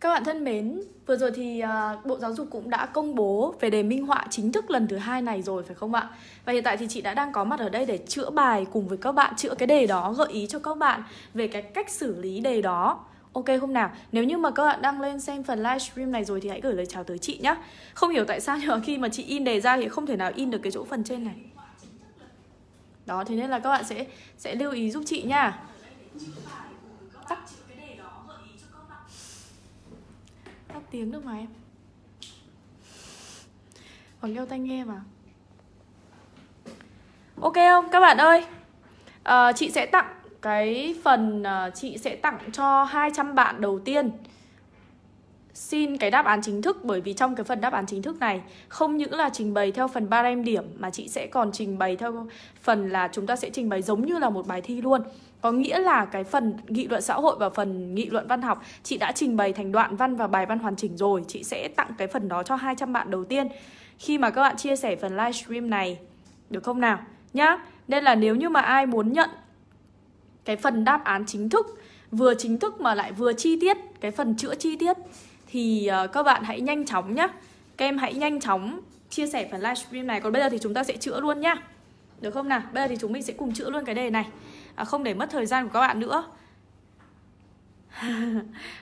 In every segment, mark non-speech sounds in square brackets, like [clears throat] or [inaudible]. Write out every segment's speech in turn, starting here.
Các bạn thân mến, vừa rồi thì uh, Bộ Giáo dục cũng đã công bố về đề minh họa chính thức lần thứ hai này rồi phải không ạ? Và hiện tại thì chị đã đang có mặt ở đây để chữa bài cùng với các bạn, chữa cái đề đó, gợi ý cho các bạn về cái cách xử lý đề đó. Ok không nào? Nếu như mà các bạn đang lên xem phần livestream này rồi thì hãy gửi lời chào tới chị nhé. Không hiểu tại sao nhưng mà khi mà chị in đề ra thì không thể nào in được cái chỗ phần trên này. Đó, thế nên là các bạn sẽ sẽ lưu ý giúp chị nha. Tắt. tiếng được mà em còn đeo tai nghe mà ok không các bạn ơi à, chị sẽ tặng cái phần à, chị sẽ tặng cho 200 bạn đầu tiên xin cái đáp án chính thức bởi vì trong cái phần đáp án chính thức này không những là trình bày theo phần ba em điểm mà chị sẽ còn trình bày theo phần là chúng ta sẽ trình bày giống như là một bài thi luôn có nghĩa là cái phần nghị luận xã hội và phần nghị luận văn học chị đã trình bày thành đoạn văn và bài văn hoàn chỉnh rồi chị sẽ tặng cái phần đó cho 200 bạn đầu tiên khi mà các bạn chia sẻ phần livestream này được không nào nhá nên là nếu như mà ai muốn nhận cái phần đáp án chính thức vừa chính thức mà lại vừa chi tiết cái phần chữa chi tiết thì ờ, các bạn hãy nhanh chóng nhá các em hãy nhanh chóng chia sẻ phần livestream này còn bây giờ thì chúng ta sẽ chữa luôn nhá được không nào bây giờ thì chúng mình sẽ cùng chữa luôn cái đề này à, Không để mất thời gian của các bạn nữa [laughs]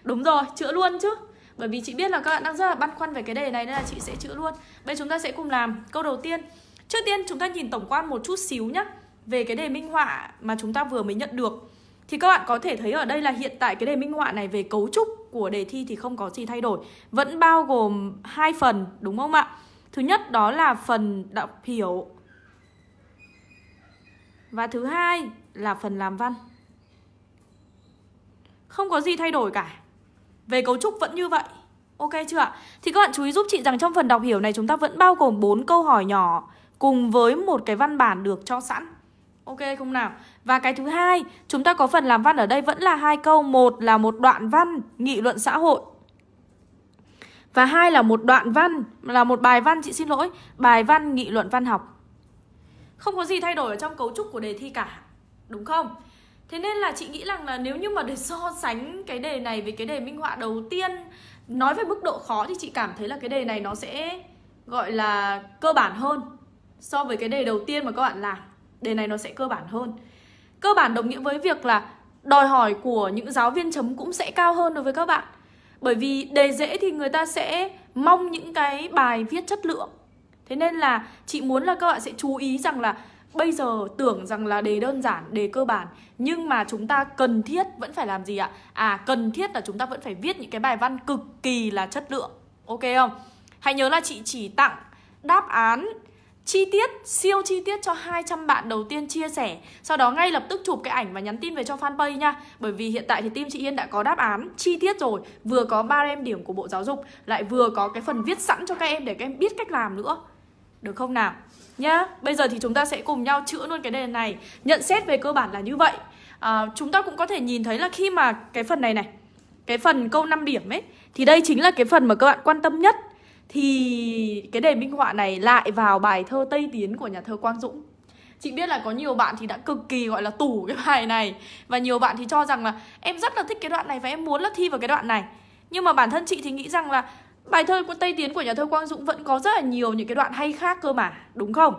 Đúng rồi, chữa luôn chứ Bởi vì chị biết là các bạn đang rất là băn khoăn về cái đề này Nên là chị sẽ chữa luôn Bây chúng ta sẽ cùng làm câu đầu tiên Trước tiên chúng ta nhìn tổng quan một chút xíu nhé Về cái đề minh họa mà chúng ta vừa mới nhận được thì các bạn có thể thấy ở đây là hiện tại cái đề minh họa này về cấu trúc của đề thi thì không có gì thay đổi Vẫn bao gồm hai phần đúng không ạ? Thứ nhất đó là phần đọc hiểu Và thứ hai là phần làm văn Không có gì thay đổi cả Về cấu trúc vẫn như vậy Ok chưa ạ? Thì các bạn chú ý giúp chị rằng trong phần đọc hiểu này chúng ta vẫn bao gồm 4 câu hỏi nhỏ cùng với một cái văn bản được cho sẵn. Ok không nào? Và cái thứ hai, chúng ta có phần làm văn ở đây vẫn là hai câu, một là một đoạn văn nghị luận xã hội. Và hai là một đoạn văn là một bài văn chị xin lỗi, bài văn nghị luận văn học. Không có gì thay đổi ở trong cấu trúc của đề thi cả đúng không thế nên là chị nghĩ rằng là nếu như mà để so sánh cái đề này với cái đề minh họa đầu tiên nói về mức độ khó thì chị cảm thấy là cái đề này nó sẽ gọi là cơ bản hơn so với cái đề đầu tiên mà các bạn làm đề này nó sẽ cơ bản hơn cơ bản đồng nghĩa với việc là đòi hỏi của những giáo viên chấm cũng sẽ cao hơn đối với các bạn bởi vì đề dễ thì người ta sẽ mong những cái bài viết chất lượng thế nên là chị muốn là các bạn sẽ chú ý rằng là bây giờ tưởng rằng là đề đơn giản, đề cơ bản nhưng mà chúng ta cần thiết vẫn phải làm gì ạ? À cần thiết là chúng ta vẫn phải viết những cái bài văn cực kỳ là chất lượng. Ok không? Hãy nhớ là chị chỉ tặng đáp án chi tiết, siêu chi tiết cho 200 bạn đầu tiên chia sẻ Sau đó ngay lập tức chụp cái ảnh và nhắn tin về cho fanpage nha Bởi vì hiện tại thì team chị Yên đã có đáp án chi tiết rồi Vừa có ba em điểm của Bộ Giáo dục Lại vừa có cái phần viết sẵn cho các em để các em biết cách làm nữa được không nào? Nhá, bây giờ thì chúng ta sẽ cùng nhau chữa luôn cái đề này Nhận xét về cơ bản là như vậy à, Chúng ta cũng có thể nhìn thấy là khi mà cái phần này này Cái phần câu 5 điểm ấy Thì đây chính là cái phần mà các bạn quan tâm nhất Thì cái đề minh họa này lại vào bài thơ Tây Tiến của nhà thơ Quang Dũng Chị biết là có nhiều bạn thì đã cực kỳ gọi là tủ cái [laughs] bài này Và nhiều bạn thì cho rằng là em rất là thích cái đoạn này và em muốn là thi vào cái đoạn này Nhưng mà bản thân chị thì nghĩ rằng là Bài thơ của Tây Tiến của nhà thơ Quang Dũng vẫn có rất là nhiều những cái đoạn hay khác cơ mà, đúng không?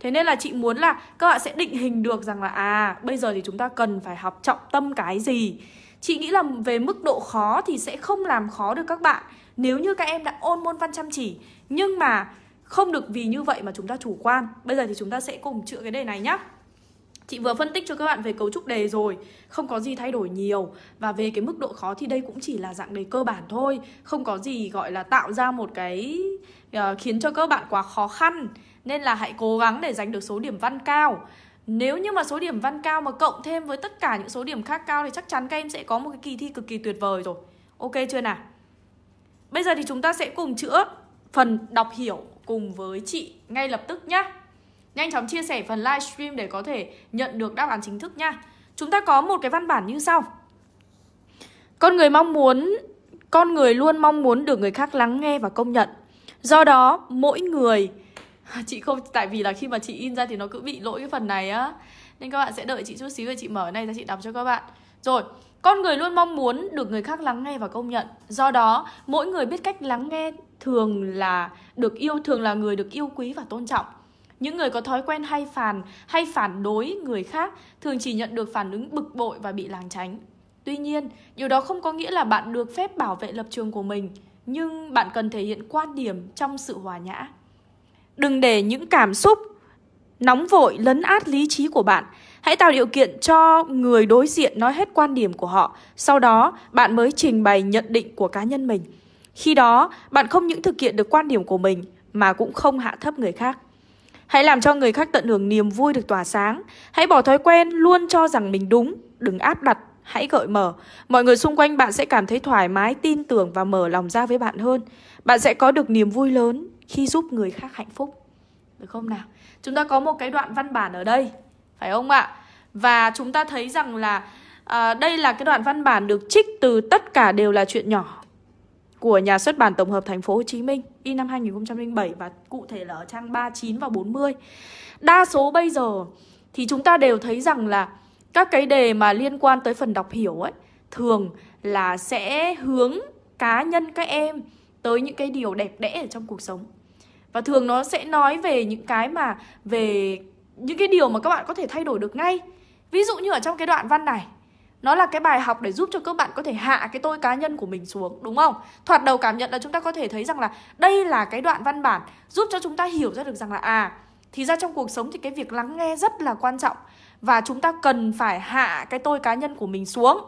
Thế nên là chị muốn là các bạn sẽ định hình được rằng là à, bây giờ thì chúng ta cần phải học trọng tâm cái gì. Chị nghĩ là về mức độ khó thì sẽ không làm khó được các bạn nếu như các em đã ôn môn văn chăm chỉ. Nhưng mà không được vì như vậy mà chúng ta chủ quan. Bây giờ thì chúng ta sẽ cùng chữa cái đề này nhé Chị vừa phân tích cho các bạn về cấu trúc đề rồi Không có gì thay đổi nhiều Và về cái mức độ khó thì đây cũng chỉ là dạng đề cơ bản thôi Không có gì gọi là tạo ra một cái uh, Khiến cho các bạn quá khó khăn Nên là hãy cố gắng để giành được số điểm văn cao nếu như mà số điểm văn cao mà cộng thêm với tất cả những số điểm khác cao thì chắc chắn các em sẽ có một cái kỳ thi cực kỳ tuyệt vời rồi. Ok chưa nào? Bây giờ thì chúng ta sẽ cùng chữa phần đọc hiểu cùng với chị ngay lập tức nhé. Nhanh chóng chia sẻ phần livestream để có thể nhận được đáp án chính thức nha. Chúng ta có một cái văn bản như sau. Con người mong muốn con người luôn mong muốn được người khác lắng nghe và công nhận. Do đó, mỗi người [laughs] chị không tại vì là khi mà chị in ra thì nó cứ bị lỗi cái phần này á. Nên các bạn sẽ đợi chị chút xíu rồi chị mở này ra chị đọc cho các bạn. Rồi, con người luôn mong muốn được người khác lắng nghe và công nhận. Do đó, mỗi người biết cách lắng nghe thường là được yêu thường là người được yêu quý và tôn trọng. Những người có thói quen hay phản hay phản đối người khác thường chỉ nhận được phản ứng bực bội và bị làng tránh. Tuy nhiên, điều đó không có nghĩa là bạn được phép bảo vệ lập trường của mình, nhưng bạn cần thể hiện quan điểm trong sự hòa nhã. Đừng để những cảm xúc nóng vội lấn át lý trí của bạn. Hãy tạo điều kiện cho người đối diện nói hết quan điểm của họ, sau đó bạn mới trình bày nhận định của cá nhân mình. Khi đó, bạn không những thực hiện được quan điểm của mình mà cũng không hạ thấp người khác. Hãy làm cho người khác tận hưởng niềm vui được tỏa sáng. Hãy bỏ thói quen luôn cho rằng mình đúng, đừng áp đặt, hãy gợi mở. Mọi người xung quanh bạn sẽ cảm thấy thoải mái, tin tưởng và mở lòng ra với bạn hơn. Bạn sẽ có được niềm vui lớn khi giúp người khác hạnh phúc. Được không nào? Chúng ta có một cái đoạn văn bản ở đây, phải không ạ? Và chúng ta thấy rằng là à, đây là cái đoạn văn bản được trích từ tất cả đều là chuyện nhỏ của nhà xuất bản tổng hợp thành phố Hồ Chí Minh in năm 2007 và cụ thể là ở trang 39 và 40. Đa số bây giờ thì chúng ta đều thấy rằng là các cái đề mà liên quan tới phần đọc hiểu ấy thường là sẽ hướng cá nhân các em tới những cái điều đẹp đẽ ở trong cuộc sống. Và thường nó sẽ nói về những cái mà về những cái điều mà các bạn có thể thay đổi được ngay. Ví dụ như ở trong cái đoạn văn này nó là cái bài học để giúp cho các bạn có thể hạ cái tôi cá nhân của mình xuống đúng không thoạt đầu cảm nhận là chúng ta có thể thấy rằng là đây là cái đoạn văn bản giúp cho chúng ta hiểu ra được rằng là à thì ra trong cuộc sống thì cái việc lắng nghe rất là quan trọng và chúng ta cần phải hạ cái tôi cá nhân của mình xuống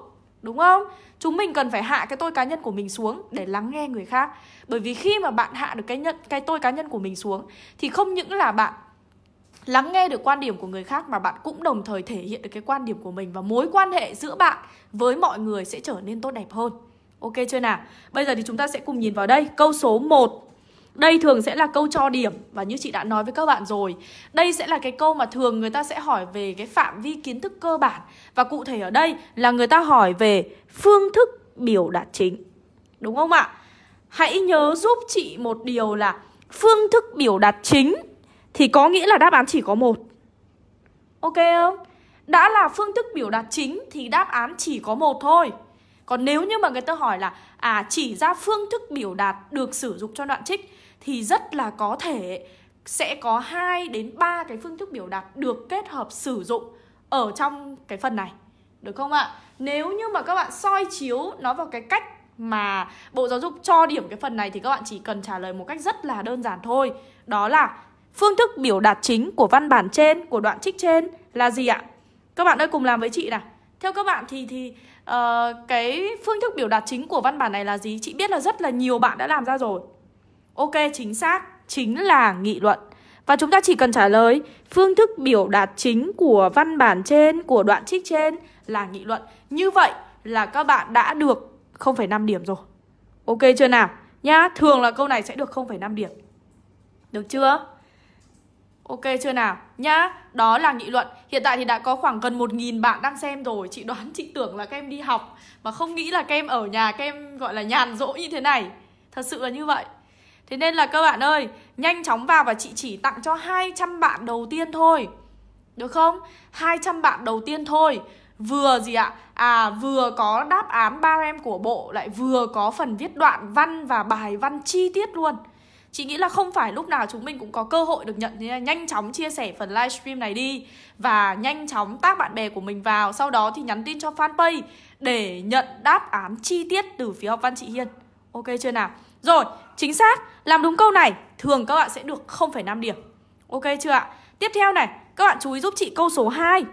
đúng không chúng mình cần phải hạ cái tôi cá nhân của mình xuống để lắng nghe người khác bởi vì khi mà bạn hạ được cái nhận cái tôi cá nhân của mình xuống thì không những là bạn lắng nghe được quan điểm của người khác mà bạn cũng đồng thời thể hiện được cái quan điểm của mình và mối quan hệ giữa bạn với mọi người sẽ trở nên tốt đẹp hơn. Ok chưa nào? Bây giờ thì chúng ta sẽ cùng nhìn vào đây, câu số 1. Đây thường sẽ là câu cho điểm và như chị đã nói với các bạn rồi, đây sẽ là cái câu mà thường người ta sẽ hỏi về cái phạm vi kiến thức cơ bản và cụ thể ở đây là người ta hỏi về phương thức biểu đạt chính. Đúng không ạ? Hãy nhớ giúp chị một điều là phương thức biểu đạt chính thì có nghĩa là đáp án chỉ có một. Ok không? Đã là phương thức biểu đạt chính thì đáp án chỉ có một thôi. Còn nếu như mà người ta hỏi là à chỉ ra phương thức biểu đạt được sử dụng cho đoạn trích thì rất là có thể sẽ có 2 đến 3 cái phương thức biểu đạt được kết hợp sử dụng ở trong cái phần này. Được không ạ? Nếu như mà các bạn soi chiếu nó vào cái cách mà Bộ Giáo dục cho điểm cái phần này thì các bạn chỉ cần trả lời một cách rất là đơn giản thôi. Đó là Phương thức biểu đạt chính của văn bản trên, của đoạn trích trên là gì ạ? Các bạn ơi cùng làm với chị nào. Theo các bạn thì thì uh, cái phương thức biểu đạt chính của văn bản này là gì? Chị biết là rất là nhiều bạn đã làm ra rồi. Ok, chính xác, chính là nghị luận. Và chúng ta chỉ cần trả lời phương thức biểu đạt chính của văn bản trên, của đoạn trích trên là nghị luận. Như vậy là các bạn đã được 0,5 điểm rồi. Ok chưa nào? Nhá, thường là câu này sẽ được 0,5 điểm. Được chưa? Ok chưa nào? Nhá, đó là nghị luận. Hiện tại thì đã có khoảng gần 1.000 bạn đang xem rồi. Chị đoán chị tưởng là các em đi học mà không nghĩ là các em ở nhà các em gọi là nhàn rỗi như thế này. Thật sự là như vậy. Thế nên là các bạn ơi, nhanh chóng vào và chị chỉ tặng cho 200 bạn đầu tiên thôi. Được không? 200 bạn đầu tiên thôi. Vừa gì ạ? À vừa có đáp án ba em của bộ lại vừa có phần viết đoạn văn và bài văn chi tiết luôn chị nghĩ là không phải lúc nào chúng mình cũng có cơ hội được nhận thế nhanh chóng chia sẻ phần livestream này đi và nhanh chóng tác bạn bè của mình vào sau đó thì nhắn tin cho fanpage để nhận đáp án chi tiết từ phía học văn chị Hiên ok chưa nào rồi chính xác làm đúng câu này thường các bạn sẽ được 0,5 điểm ok chưa ạ tiếp theo này các bạn chú ý giúp chị câu số 2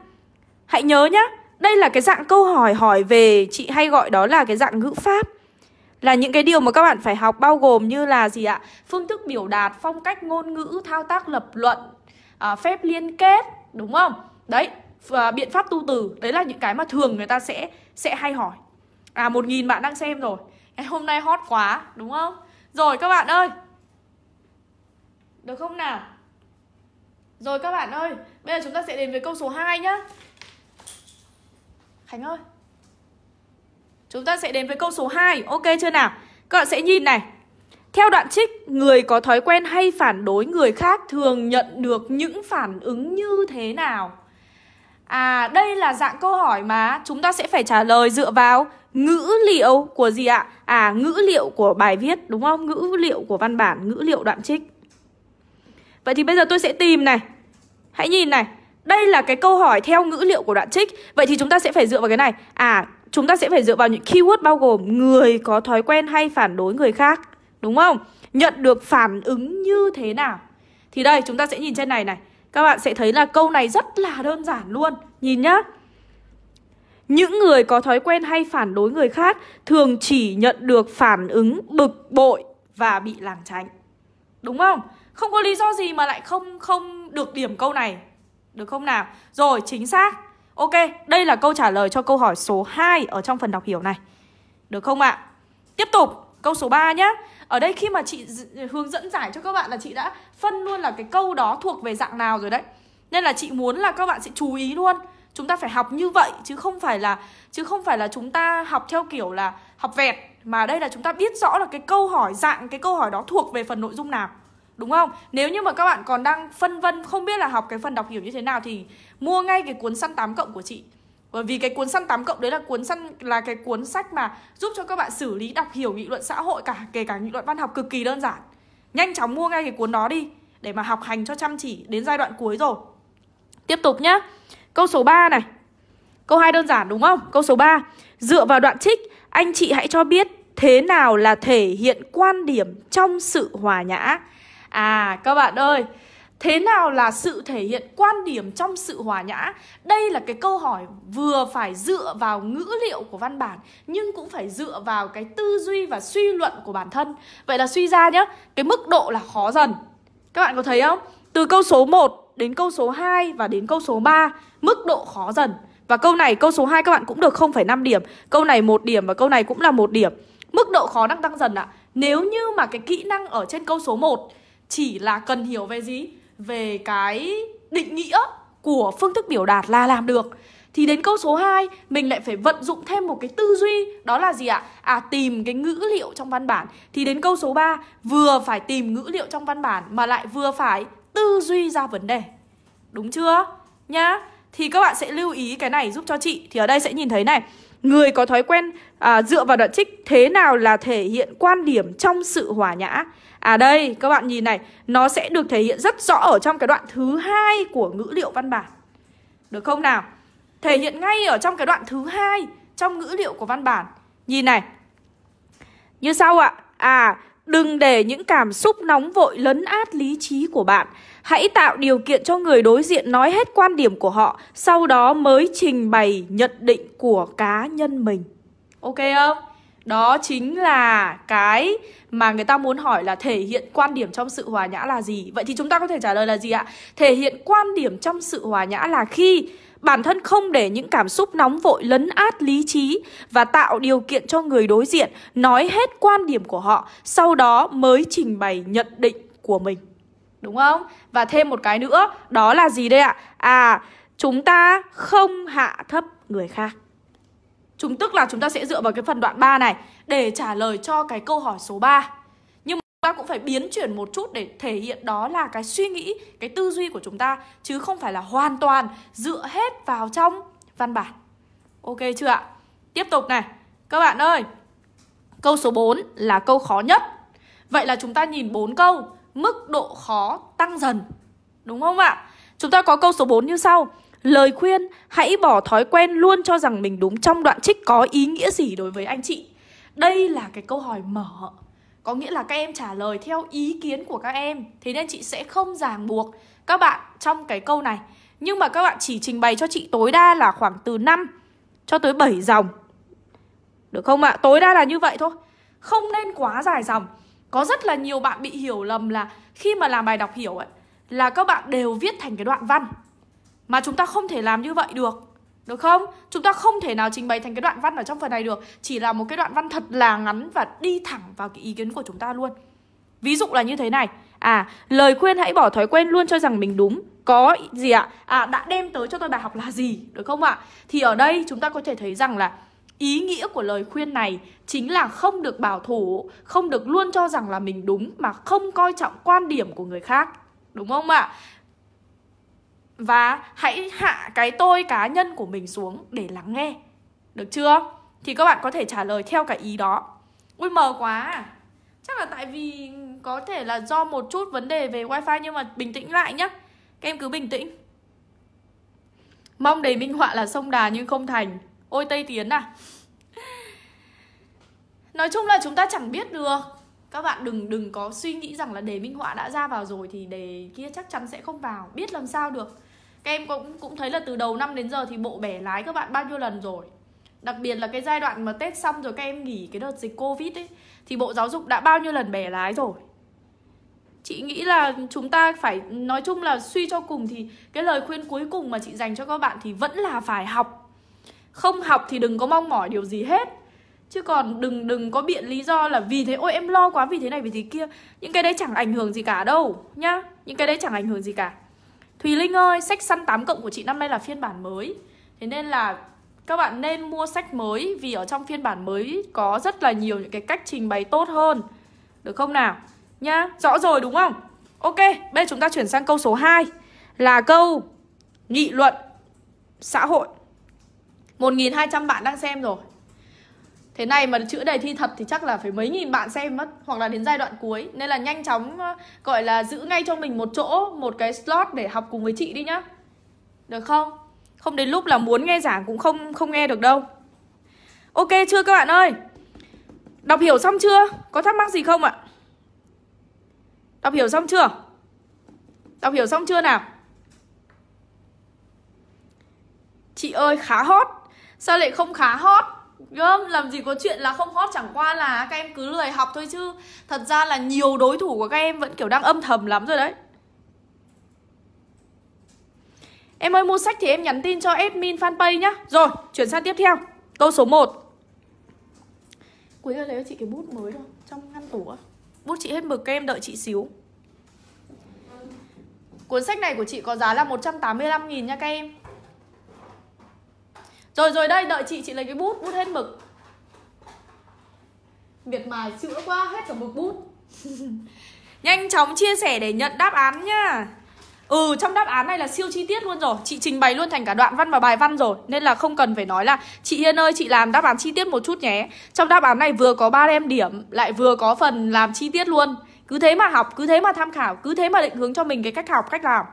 hãy nhớ nhá đây là cái dạng câu hỏi hỏi về chị hay gọi đó là cái dạng ngữ pháp là những cái điều mà các bạn phải học bao gồm như là gì ạ phương thức biểu đạt phong cách ngôn ngữ thao tác lập luận à, phép liên kết đúng không đấy à, biện pháp tu từ đấy là những cái mà thường người ta sẽ sẽ hay hỏi à một nghìn bạn đang xem rồi em hôm nay hot quá đúng không rồi các bạn ơi được không nào rồi các bạn ơi bây giờ chúng ta sẽ đến với câu số 2 nhá khánh ơi Chúng ta sẽ đến với câu số 2. Ok chưa nào? Các bạn sẽ nhìn này. Theo đoạn trích, người có thói quen hay phản đối người khác thường nhận được những phản ứng như thế nào? À, đây là dạng câu hỏi mà chúng ta sẽ phải trả lời dựa vào ngữ liệu của gì ạ? À, ngữ liệu của bài viết đúng không? Ngữ liệu của văn bản, ngữ liệu đoạn trích. Vậy thì bây giờ tôi sẽ tìm này. Hãy nhìn này. Đây là cái câu hỏi theo ngữ liệu của đoạn trích. Vậy thì chúng ta sẽ phải dựa vào cái này. À, chúng ta sẽ phải dựa vào những keyword bao gồm người có thói quen hay phản đối người khác. Đúng không? Nhận được phản ứng như thế nào? Thì đây chúng ta sẽ nhìn trên này này. Các bạn sẽ thấy là câu này rất là đơn giản luôn. Nhìn nhá. Những người có thói quen hay phản đối người khác thường chỉ nhận được phản ứng bực bội và bị lảng tránh. Đúng không? Không có lý do gì mà lại không không được điểm câu này. Được không nào? Rồi, chính xác. Ok, đây là câu trả lời cho câu hỏi số 2 ở trong phần đọc hiểu này. Được không ạ? Tiếp tục, câu số 3 nhé. Ở đây khi mà chị hướng dẫn giải cho các bạn là chị đã phân luôn là cái câu đó thuộc về dạng nào rồi đấy. Nên là chị muốn là các bạn sẽ chú ý luôn. Chúng ta phải học như vậy chứ không phải là chứ không phải là chúng ta học theo kiểu là học vẹt mà đây là chúng ta biết rõ là cái câu hỏi dạng cái câu hỏi đó thuộc về phần nội dung nào đúng không? Nếu như mà các bạn còn đang phân vân không biết là học cái phần đọc hiểu như thế nào thì mua ngay cái cuốn săn 8 cộng của chị. Bởi vì cái cuốn săn 8 cộng đấy là cuốn săn là cái cuốn sách mà giúp cho các bạn xử lý đọc hiểu nghị luận xã hội cả kể cả nghị luận văn học cực kỳ đơn giản. Nhanh chóng mua ngay cái cuốn đó đi để mà học hành cho chăm chỉ đến giai đoạn cuối rồi. Tiếp tục nhá. Câu số 3 này. Câu 2 đơn giản đúng không? Câu số 3. Dựa vào đoạn trích, anh chị hãy cho biết thế nào là thể hiện quan điểm trong sự hòa nhã À các bạn ơi Thế nào là sự thể hiện quan điểm trong sự hòa nhã? Đây là cái câu hỏi vừa phải dựa vào ngữ liệu của văn bản nhưng cũng phải dựa vào cái tư duy và suy luận của bản thân. Vậy là suy ra nhá, cái mức độ là khó dần. Các bạn có thấy không? Từ câu số 1 đến câu số 2 và đến câu số 3, mức độ khó dần. Và câu này, câu số 2 các bạn cũng được 0,5 điểm. Câu này một điểm và câu này cũng là một điểm. Mức độ khó đang tăng dần ạ. À. Nếu như mà cái kỹ năng ở trên câu số 1 chỉ là cần hiểu về gì về cái định nghĩa của phương thức biểu đạt là làm được thì đến câu số 2 mình lại phải vận dụng thêm một cái tư duy đó là gì ạ? À tìm cái ngữ liệu trong văn bản. Thì đến câu số 3 vừa phải tìm ngữ liệu trong văn bản mà lại vừa phải tư duy ra vấn đề. Đúng chưa? Nhá. Thì các bạn sẽ lưu ý cái này giúp cho chị Thì ở đây sẽ nhìn thấy này người có thói quen à, dựa vào đoạn trích thế nào là thể hiện quan điểm trong sự hòa nhã à đây các bạn nhìn này nó sẽ được thể hiện rất rõ ở trong cái đoạn thứ hai của ngữ liệu văn bản được không nào thể hiện ngay ở trong cái đoạn thứ hai trong ngữ liệu của văn bản nhìn này như sau ạ à. à đừng để những cảm xúc nóng vội lấn át lý trí của bạn Hãy tạo điều kiện cho người đối diện nói hết quan điểm của họ, sau đó mới trình bày nhận định của cá nhân mình. Ok không? Đó chính là cái mà người ta muốn hỏi là thể hiện quan điểm trong sự hòa nhã là gì. Vậy thì chúng ta có thể trả lời là gì ạ? Thể hiện quan điểm trong sự hòa nhã là khi bản thân không để những cảm xúc nóng vội lấn át lý trí và tạo điều kiện cho người đối diện nói hết quan điểm của họ, sau đó mới trình bày nhận định của mình đúng không? Và thêm một cái nữa, đó là gì đây ạ? À, chúng ta không hạ thấp người khác. Chúng tức là chúng ta sẽ dựa vào cái phần đoạn 3 này để trả lời cho cái câu hỏi số 3. Nhưng mà chúng ta cũng phải biến chuyển một chút để thể hiện đó là cái suy nghĩ, cái tư duy của chúng ta chứ không phải là hoàn toàn dựa hết vào trong văn bản. Ok chưa ạ? Tiếp tục này. Các bạn ơi, câu số 4 là câu khó nhất. Vậy là chúng ta nhìn 4 câu mức độ khó tăng dần. Đúng không ạ? Chúng ta có câu số 4 như sau. Lời khuyên hãy bỏ thói quen luôn cho rằng mình đúng trong đoạn trích có ý nghĩa gì đối với anh chị. Đây là cái câu hỏi mở. Có nghĩa là các em trả lời theo ý kiến của các em. Thế nên chị sẽ không ràng buộc các bạn trong cái câu này. Nhưng mà các bạn chỉ trình bày cho chị tối đa là khoảng từ 5 cho tới 7 dòng. Được không ạ? Tối đa là như vậy thôi. Không nên quá dài dòng có rất là nhiều bạn bị hiểu lầm là khi mà làm bài đọc hiểu ấy là các bạn đều viết thành cái đoạn văn mà chúng ta không thể làm như vậy được được không? Chúng ta không thể nào trình bày thành cái đoạn văn ở trong phần này được Chỉ là một cái đoạn văn thật là ngắn và đi thẳng vào cái ý kiến của chúng ta luôn Ví dụ là như thế này À, lời khuyên hãy bỏ thói quen luôn cho rằng mình đúng Có gì ạ? À? đã đem tới cho tôi bài học là gì? Được không ạ? Thì ở đây chúng ta có thể thấy rằng là Ý nghĩa của lời khuyên này chính là không được bảo thủ, không được luôn cho rằng là mình đúng mà không coi trọng quan điểm của người khác. Đúng không ạ? Và hãy hạ cái tôi cá nhân của mình xuống để lắng nghe. Được chưa? Thì các bạn có thể trả lời theo cái ý đó. Ui mờ quá à. Chắc là tại vì có thể là do một chút vấn đề về wifi nhưng mà bình tĩnh lại nhá. Các em cứ bình tĩnh. Mong đầy minh họa là sông đà nhưng không thành Ôi Tây Tiến à Nói chung là chúng ta chẳng biết được các bạn đừng đừng có suy nghĩ rằng là đề minh họa đã ra vào rồi thì đề kia chắc chắn sẽ không vào biết làm sao được các em cũng cũng thấy là từ đầu năm đến giờ thì bộ bẻ lái các bạn bao nhiêu lần rồi đặc biệt là cái giai đoạn mà tết xong rồi các em nghỉ cái đợt dịch covid ấy thì bộ giáo dục đã bao nhiêu lần bẻ lái rồi chị nghĩ là chúng ta phải nói chung là suy cho cùng thì cái lời khuyên cuối cùng mà chị dành cho các bạn thì vẫn là phải học không học thì đừng có mong mỏi điều gì hết chứ còn đừng đừng có biện lý do là vì thế ôi em lo quá vì thế này vì thế kia những cái đấy chẳng ảnh hưởng gì cả đâu nhá những cái đấy chẳng ảnh hưởng gì cả thùy linh ơi sách săn 8 cộng của chị năm nay là phiên bản mới thế nên là các bạn nên mua sách mới vì ở trong phiên bản mới có rất là nhiều những cái cách trình bày tốt hơn được không nào nhá rõ rồi đúng không ok bây giờ chúng ta chuyển sang câu số 2 là câu nghị luận xã hội 1.200 bạn đang xem rồi Thế này mà chữa đề thi thật thì chắc là phải mấy nghìn bạn xem mất Hoặc là đến giai đoạn cuối Nên là nhanh chóng ờ, gọi là giữ ngay cho mình một chỗ Một cái slot để học cùng với chị đi nhá Được không? Không đến lúc là muốn nghe giảng cũng không không nghe được đâu Ok chưa các bạn ơi? Đọc hiểu xong chưa? Có thắc mắc gì không ạ? Đọc hiểu xong chưa? Đọc hiểu xong chưa nào? Chị ơi khá hot sao lại không khá hot gớm Làm gì có chuyện là không hot chẳng qua là các em cứ lười học thôi chứ Thật ra là nhiều đối thủ của các em vẫn kiểu đang âm thầm lắm rồi đấy Em ơi mua sách thì em nhắn tin cho admin fanpage nhá Rồi chuyển sang tiếp theo Câu số 1 Quý ơi lấy cho chị cái bút mới thôi Trong ngăn tủ Bút chị hết mực em đợi chị xíu Cuốn sách này của chị có giá là 185.000 nha các em rồi rồi đây đợi chị chị lấy cái bút Bút hết mực Miệt mài chữa quá hết cả mực bút [laughs] Nhanh chóng chia sẻ để nhận đáp án nhá Ừ trong đáp án này là siêu chi tiết luôn rồi Chị trình bày luôn thành cả đoạn văn và bài văn rồi Nên là không cần phải nói là Chị Yên ơi chị làm đáp án chi tiết một chút nhé Trong đáp án này vừa có ba em điểm Lại vừa có phần làm chi tiết luôn Cứ thế mà học, cứ thế mà tham khảo Cứ thế mà định hướng cho mình cái cách học, cách làm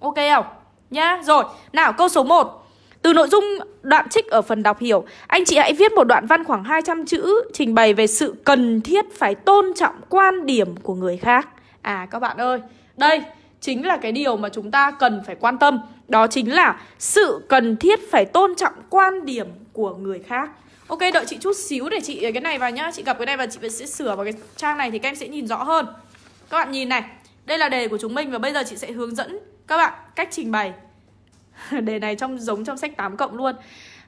Ok không? Nhá, rồi Nào câu số 1 từ nội dung đoạn trích ở phần đọc hiểu, anh chị hãy viết một đoạn văn khoảng 200 chữ trình bày về sự cần thiết phải tôn trọng quan điểm của người khác. À các bạn ơi, đây chính là cái điều mà chúng ta cần phải quan tâm. Đó chính là sự cần thiết phải tôn trọng quan điểm của người khác. Ok, đợi chị chút xíu để chị cái này vào nhá. Chị gặp cái này và chị sẽ sửa vào cái trang này thì các em sẽ nhìn rõ hơn. Các bạn nhìn này, đây là đề của chúng mình và bây giờ chị sẽ hướng dẫn các bạn cách trình bày [laughs] đề này trong giống trong sách 8 cộng luôn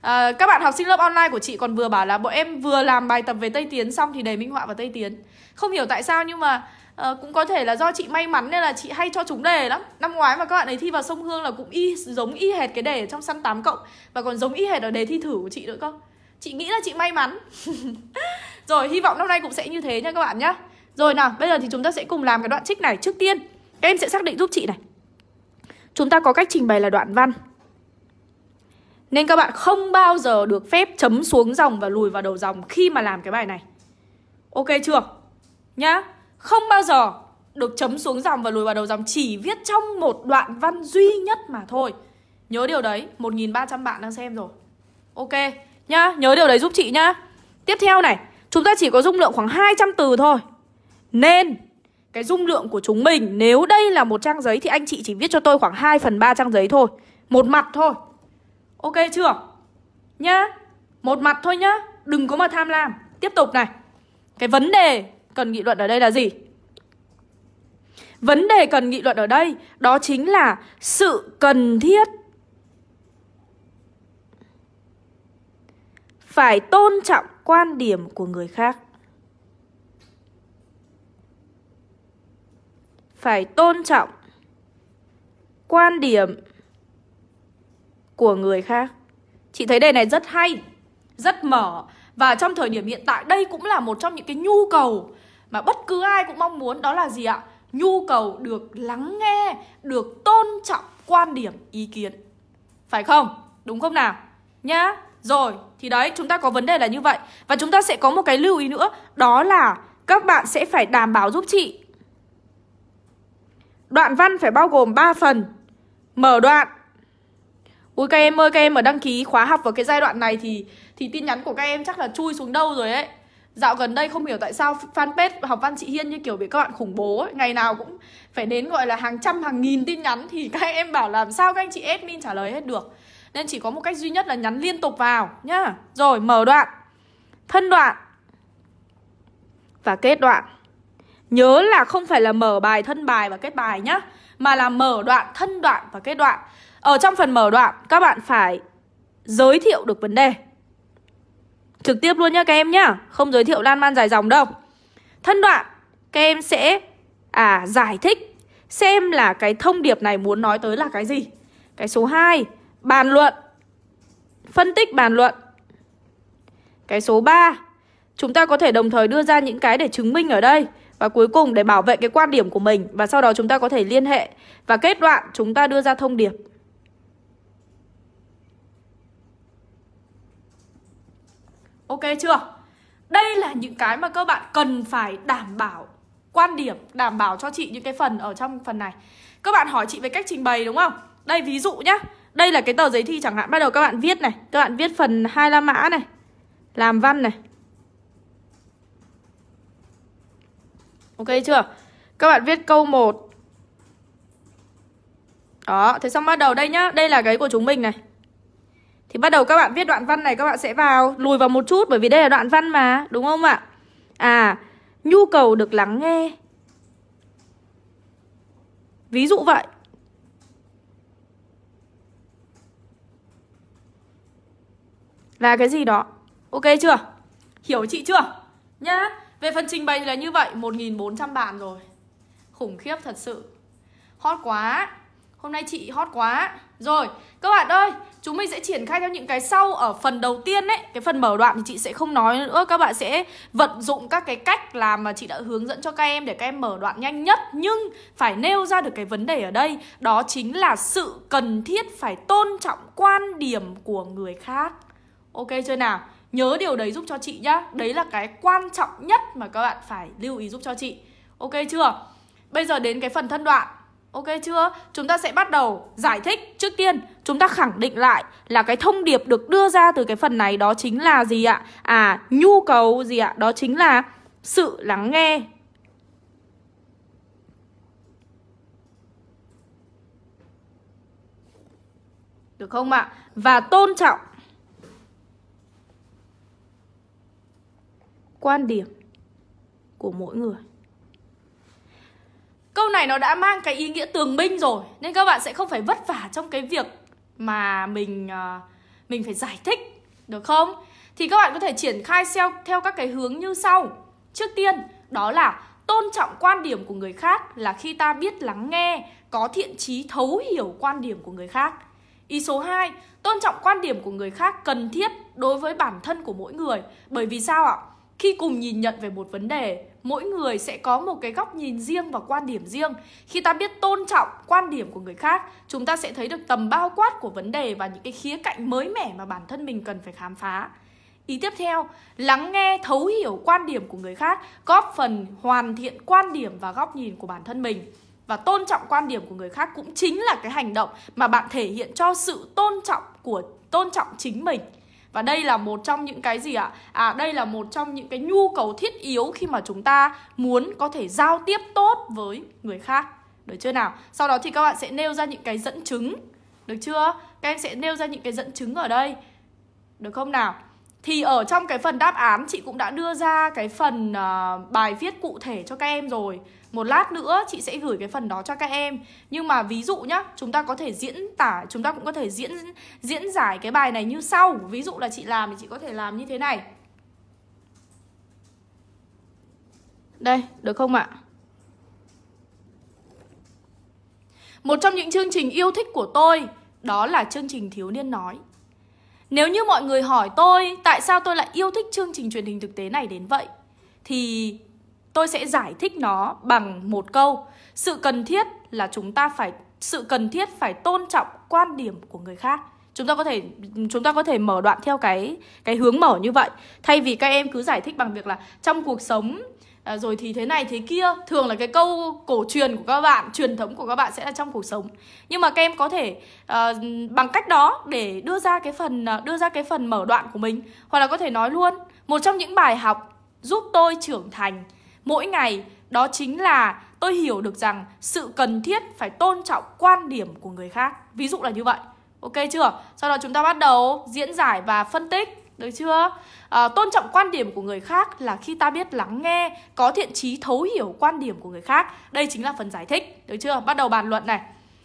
à, các bạn học sinh lớp online của chị còn vừa bảo là bọn em vừa làm bài tập về tây tiến xong thì đề minh họa vào tây tiến không hiểu tại sao nhưng mà à, cũng có thể là do chị may mắn nên là chị hay cho chúng đề lắm năm ngoái mà các bạn ấy thi vào sông hương là cũng y giống y hệt cái đề trong săn 8 cộng và còn giống y hệt ở đề thi thử của chị nữa cơ chị nghĩ là chị may mắn [laughs] rồi hy vọng năm nay cũng sẽ như thế nha các bạn nhé. rồi nào bây giờ thì chúng ta sẽ cùng làm cái đoạn trích này trước tiên em sẽ xác định giúp chị này chúng ta có cách trình bày là đoạn văn. Nên các bạn không bao giờ được phép chấm xuống dòng và lùi vào đầu dòng khi mà làm cái bài này. Ok chưa? Nhá, không bao giờ được chấm xuống dòng và lùi vào đầu dòng chỉ viết trong một đoạn văn duy nhất mà thôi. Nhớ điều đấy, một nghìn ba trăm bạn đang xem rồi. Ok nhá, nhớ điều đấy giúp chị nhá. Tiếp theo này, chúng ta chỉ có dung lượng khoảng hai trăm từ thôi. Nên cái dung lượng của chúng mình Nếu đây là một trang giấy thì anh chị chỉ viết cho tôi khoảng 2 phần 3 trang giấy thôi Một mặt thôi Ok chưa? Nhá Một mặt thôi nhá Đừng có mà tham lam Tiếp tục này Cái vấn đề cần nghị luận ở đây là gì? Vấn đề cần nghị luận ở đây Đó chính là sự cần thiết Phải tôn trọng quan điểm của người khác phải tôn trọng quan điểm của người khác chị thấy đề này rất hay rất mở và trong thời điểm hiện tại đây cũng là một trong những cái nhu cầu mà bất cứ ai cũng mong muốn đó là gì ạ nhu cầu được lắng nghe được tôn trọng quan điểm ý kiến phải không đúng không nào nhá rồi thì đấy chúng ta có vấn đề là như vậy và chúng ta sẽ có một cái lưu ý nữa đó là các bạn sẽ phải đảm bảo giúp chị Đoạn văn phải bao gồm 3 phần Mở đoạn Ui các em ơi, các em ở đăng ký khóa học vào cái giai đoạn này thì thì tin nhắn của các em chắc là chui xuống đâu rồi ấy Dạo gần đây không hiểu tại sao fanpage học văn chị Hiên như kiểu bị các bạn khủng bố ấy. Ngày nào cũng phải đến gọi là hàng trăm hàng nghìn tin nhắn Thì các em bảo làm sao các anh chị admin trả lời hết được Nên chỉ có một cách duy nhất là nhắn liên tục vào nhá Rồi mở đoạn Thân đoạn Và kết đoạn Nhớ là không phải là mở bài thân bài và kết bài nhá Mà là mở đoạn, thân đoạn và kết đoạn Ở trong phần mở đoạn các bạn phải giới thiệu được vấn đề Trực tiếp luôn nhá các em nhá Không giới thiệu lan man dài dòng đâu Thân đoạn các em sẽ à giải thích Xem là cái thông điệp này muốn nói tới là cái gì Cái số 2 Bàn luận Phân tích bàn luận Cái số 3 Chúng ta có thể đồng thời đưa ra những cái để chứng minh ở đây và cuối cùng để bảo vệ cái quan điểm của mình và sau đó chúng ta có thể liên hệ và kết đoạn chúng ta đưa ra thông điệp. Ok chưa? Đây là những cái mà các bạn cần phải đảm bảo quan điểm, đảm bảo cho chị những cái phần ở trong phần này. Các bạn hỏi chị về cách trình bày đúng không? Đây ví dụ nhá. Đây là cái tờ giấy thi chẳng hạn. Bắt đầu các bạn viết này. Các bạn viết phần hai la mã này. Làm văn này. Ok chưa? Các bạn viết câu 1 Đó, thế xong bắt đầu đây nhá Đây là cái của chúng mình này Thì bắt đầu các bạn viết đoạn văn này Các bạn sẽ vào, lùi vào một chút Bởi vì đây là đoạn văn mà, đúng không ạ? À, nhu cầu được lắng nghe Ví dụ vậy Là cái gì đó Ok chưa? Hiểu chị chưa? Nhá về phần trình bày thì là như vậy 1.400 bạn rồi Khủng khiếp thật sự Hot quá Hôm nay chị hot quá Rồi các bạn ơi Chúng mình sẽ triển khai theo những cái sau Ở phần đầu tiên ấy Cái phần mở đoạn thì chị sẽ không nói nữa Các bạn sẽ vận dụng các cái cách làm Mà chị đã hướng dẫn cho các em Để các em mở đoạn nhanh nhất Nhưng phải nêu ra được cái vấn đề ở đây Đó chính là sự cần thiết Phải tôn trọng quan điểm của người khác Ok chưa nào Nhớ điều đấy giúp cho chị nhá Đấy là cái quan trọng nhất mà các bạn phải lưu ý giúp cho chị Ok chưa? Bây giờ đến cái phần thân đoạn Ok chưa? Chúng ta sẽ bắt đầu giải thích Trước tiên chúng ta khẳng định lại là cái thông điệp được đưa ra từ cái phần này đó chính là gì ạ? À nhu cầu gì ạ? Đó chính là sự lắng nghe Được không ạ? Và tôn trọng quan điểm của mỗi người câu này nó đã mang cái ý nghĩa tường minh rồi nên các bạn sẽ không phải vất vả trong cái việc mà mình à, mình phải giải thích được không thì các bạn có thể triển khai theo theo các cái hướng như sau trước tiên đó là tôn trọng quan điểm của người khác là khi ta biết lắng nghe có thiện trí thấu hiểu quan điểm của người khác Ý số 2, tôn trọng quan điểm của người khác cần thiết đối với bản thân của mỗi người. Bởi vì sao ạ? khi cùng nhìn nhận về một vấn đề mỗi người sẽ có một cái góc nhìn riêng và quan điểm riêng khi ta biết tôn trọng quan điểm của người khác chúng ta sẽ thấy được tầm bao quát của vấn đề và những cái khía cạnh mới mẻ mà bản thân mình cần phải khám phá ý tiếp theo lắng nghe thấu hiểu quan điểm của người khác góp phần hoàn thiện quan điểm và góc nhìn của bản thân mình và tôn trọng quan điểm của người khác cũng chính là cái hành động mà bạn thể hiện cho sự tôn trọng của tôn trọng chính mình và đây là một trong những cái gì ạ? À? à đây là một trong những cái nhu cầu thiết yếu khi mà chúng ta muốn có thể giao tiếp tốt với người khác. Được chưa nào? Sau đó thì các bạn sẽ nêu ra những cái dẫn chứng. Được chưa? Các em sẽ nêu ra những cái dẫn chứng ở đây. Được không nào? Thì ở trong cái phần đáp án chị cũng đã đưa ra cái phần uh, bài viết cụ thể cho các em rồi một lát nữa chị sẽ gửi cái phần đó cho các em Nhưng mà ví dụ nhá Chúng ta có thể diễn tả Chúng ta cũng có thể diễn diễn giải cái bài này như sau Ví dụ là chị làm thì chị có thể làm như thế này Đây, được không ạ? Một trong những chương trình yêu thích của tôi Đó là chương trình Thiếu Niên Nói Nếu như mọi người hỏi tôi Tại sao tôi lại yêu thích chương trình truyền hình thực tế này đến vậy Thì Tôi sẽ giải thích nó bằng một câu. Sự cần thiết là chúng ta phải sự cần thiết phải tôn trọng quan điểm của người khác chúng ta có thể chúng ta có thể mở đoạn theo cái cái hướng mở như vậy thay vì các em cứ giải thích bằng việc là trong cuộc sống à, rồi thì thế này thế kia thường là cái câu cổ truyền của các bạn truyền thống của các bạn sẽ là trong cuộc sống nhưng mà các em có thể à, bằng cách đó để đưa ra cái phần à, đưa ra cái phần mở đoạn của mình hoặc là có thể nói luôn một trong những bài học giúp tôi trưởng thành mỗi ngày đó chính là tôi hiểu được rằng sự cần thiết phải tôn trọng quan điểm của người khác ví dụ là như vậy ok chưa sau đó chúng ta bắt đầu diễn giải và phân tích được chưa à, tôn trọng quan điểm của người khác là khi ta biết lắng nghe có thiện trí thấu hiểu quan điểm của người khác đây chính là phần giải thích được chưa bắt đầu bàn luận này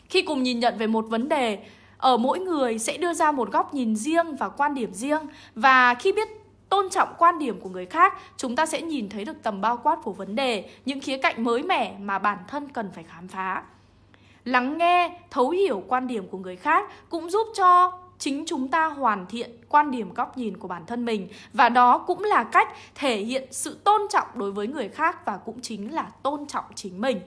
khi cùng nhìn nhận về một vấn đề ở mỗi người sẽ đưa ra một góc nhìn riêng và quan điểm riêng và khi biết tôn trọng quan điểm của người khác, chúng ta sẽ nhìn thấy được tầm bao quát của vấn đề, những khía cạnh mới mẻ mà bản thân cần phải khám phá. Lắng nghe, thấu hiểu quan điểm của người khác cũng giúp cho chính chúng ta hoàn thiện quan điểm góc nhìn của bản thân mình và đó cũng là cách thể hiện sự tôn trọng đối với người khác và cũng chính là tôn trọng chính mình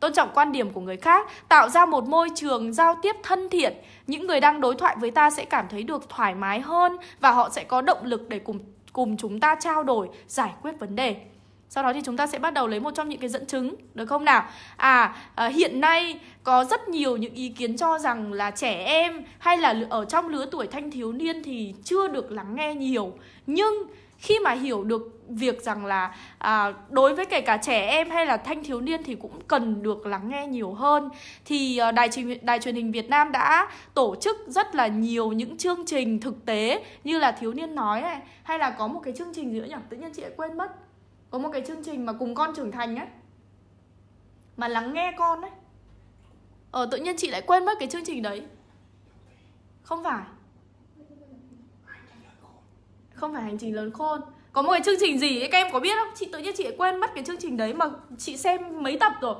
tôn trọng quan điểm của người khác, tạo ra một môi trường giao tiếp thân thiện. Những người đang đối thoại với ta sẽ cảm thấy được thoải mái hơn và họ sẽ có động lực để cùng cùng chúng ta trao đổi, giải quyết vấn đề. Sau đó thì chúng ta sẽ bắt đầu lấy một trong những cái dẫn chứng được không nào? À, ờ, hiện nay có rất nhiều những ý kiến cho rằng là trẻ em hay là ở trong lứa tuổi thanh thiếu niên thì chưa được lắng nghe nhiều. Nhưng khi mà hiểu được việc rằng là à, đối với kể cả trẻ em hay là thanh thiếu niên thì cũng cần được lắng nghe nhiều hơn thì à, đài truyền đài truyền hình Việt Nam đã tổ chức rất là nhiều những chương trình thực tế như là thiếu niên nói này hay là có một cái chương trình gì nữa nhỉ tự nhiên chị lại quên mất có một cái chương trình mà cùng con trưởng thành ấy mà lắng nghe con ấy ờ tự nhiên chị lại quên mất cái chương trình đấy không phải không phải hành trình lớn khôn có một cái chương trình gì ấy, các em có biết không chị tự nhiên chị lại quên mất cái chương trình đấy mà chị xem mấy tập rồi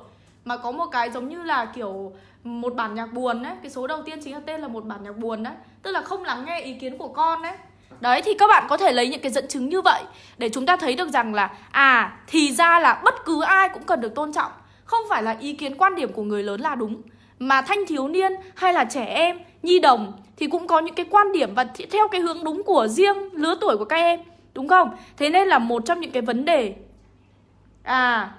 mà có một cái giống như là kiểu một bản nhạc buồn đấy cái số đầu tiên chính là tên là một bản nhạc buồn đấy tức là không lắng nghe ý kiến của con đấy đấy thì các bạn có thể lấy những cái dẫn chứng như vậy để chúng ta thấy được rằng là à thì ra là bất cứ ai cũng cần được tôn trọng không phải là ý kiến quan điểm của người lớn là đúng mà thanh thiếu niên hay là trẻ em nhi đồng thì cũng có những cái quan điểm và theo cái hướng đúng của riêng lứa tuổi của các em đúng không thế nên là một trong những cái vấn đề à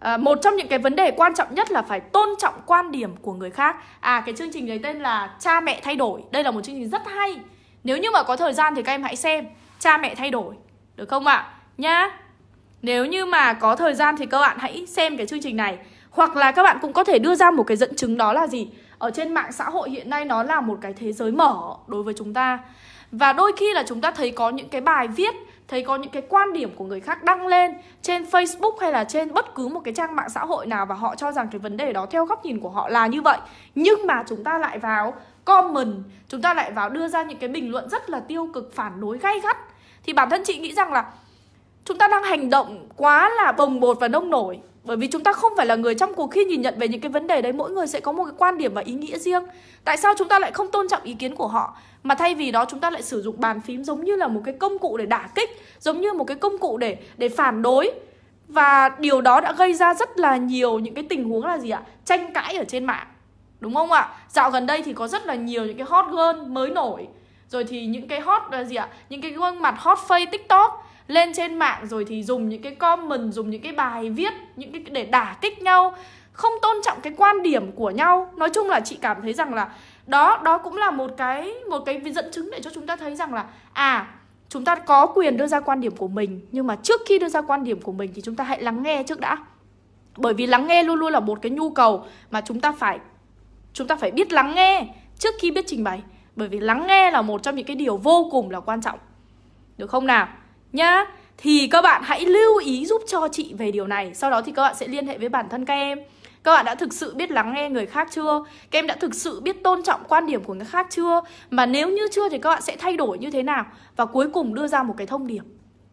À, một trong những cái vấn đề quan trọng nhất là phải tôn trọng quan điểm của người khác À cái chương trình đấy tên là Cha mẹ thay đổi Đây là một chương trình rất hay Nếu như mà có thời gian thì các em hãy xem Cha mẹ thay đổi Được không ạ? À? Nhá Nếu như mà có thời gian thì các bạn hãy xem cái chương trình này Hoặc là các bạn cũng có thể đưa ra một cái dẫn chứng đó là gì ở trên mạng xã hội hiện nay nó là một cái thế giới mở đối với chúng ta và đôi khi là chúng ta thấy có những cái bài viết thấy có những cái quan điểm của người khác đăng lên trên Facebook hay là trên bất cứ một cái trang mạng xã hội nào và họ cho rằng cái vấn đề đó theo góc nhìn của họ là như vậy nhưng mà chúng ta lại vào comment chúng ta lại vào đưa ra những cái bình luận rất là tiêu cực phản đối gay gắt thì bản thân chị nghĩ rằng là chúng ta đang hành động quá là bồng bột và nông nổi bởi vì chúng ta không phải là người trong cuộc khi nhìn nhận về những cái vấn đề đấy mỗi người sẽ có một cái quan điểm và ý nghĩa riêng tại sao chúng ta lại không tôn trọng ý kiến của họ mà thay vì đó chúng ta lại sử dụng bàn phím giống như là một cái công cụ để đả kích giống như một cái công cụ để để phản đối và điều đó đã gây ra rất là nhiều những cái tình huống là gì ạ tranh cãi ở trên mạng đúng không ạ dạo gần đây thì có rất là nhiều những cái hot girl mới nổi rồi thì những cái hot là gì ạ những cái gương mặt hot face tiktok lên trên mạng rồi thì dùng những cái comment dùng những cái bài viết những cái để đả kích nhau không tôn trọng cái quan điểm của nhau nói chung là chị cảm thấy rằng là đó đó cũng là một cái một cái dẫn chứng để cho chúng ta thấy rằng là à chúng ta có quyền đưa ra quan điểm của mình nhưng mà trước khi đưa ra quan điểm của mình thì chúng ta hãy lắng nghe trước đã bởi vì lắng nghe luôn luôn là một cái nhu cầu mà chúng ta phải chúng ta phải biết lắng nghe trước khi biết trình bày bởi vì lắng nghe là một trong những cái điều vô cùng là quan trọng được không nào nhá thì các bạn hãy lưu ý giúp cho chị về điều này sau đó thì các bạn sẽ liên hệ với bản thân các em các bạn đã thực sự biết lắng nghe người khác chưa các em đã thực sự biết tôn trọng quan điểm của người khác chưa mà nếu như chưa thì các bạn sẽ thay đổi như thế nào và cuối cùng đưa ra một cái thông điệp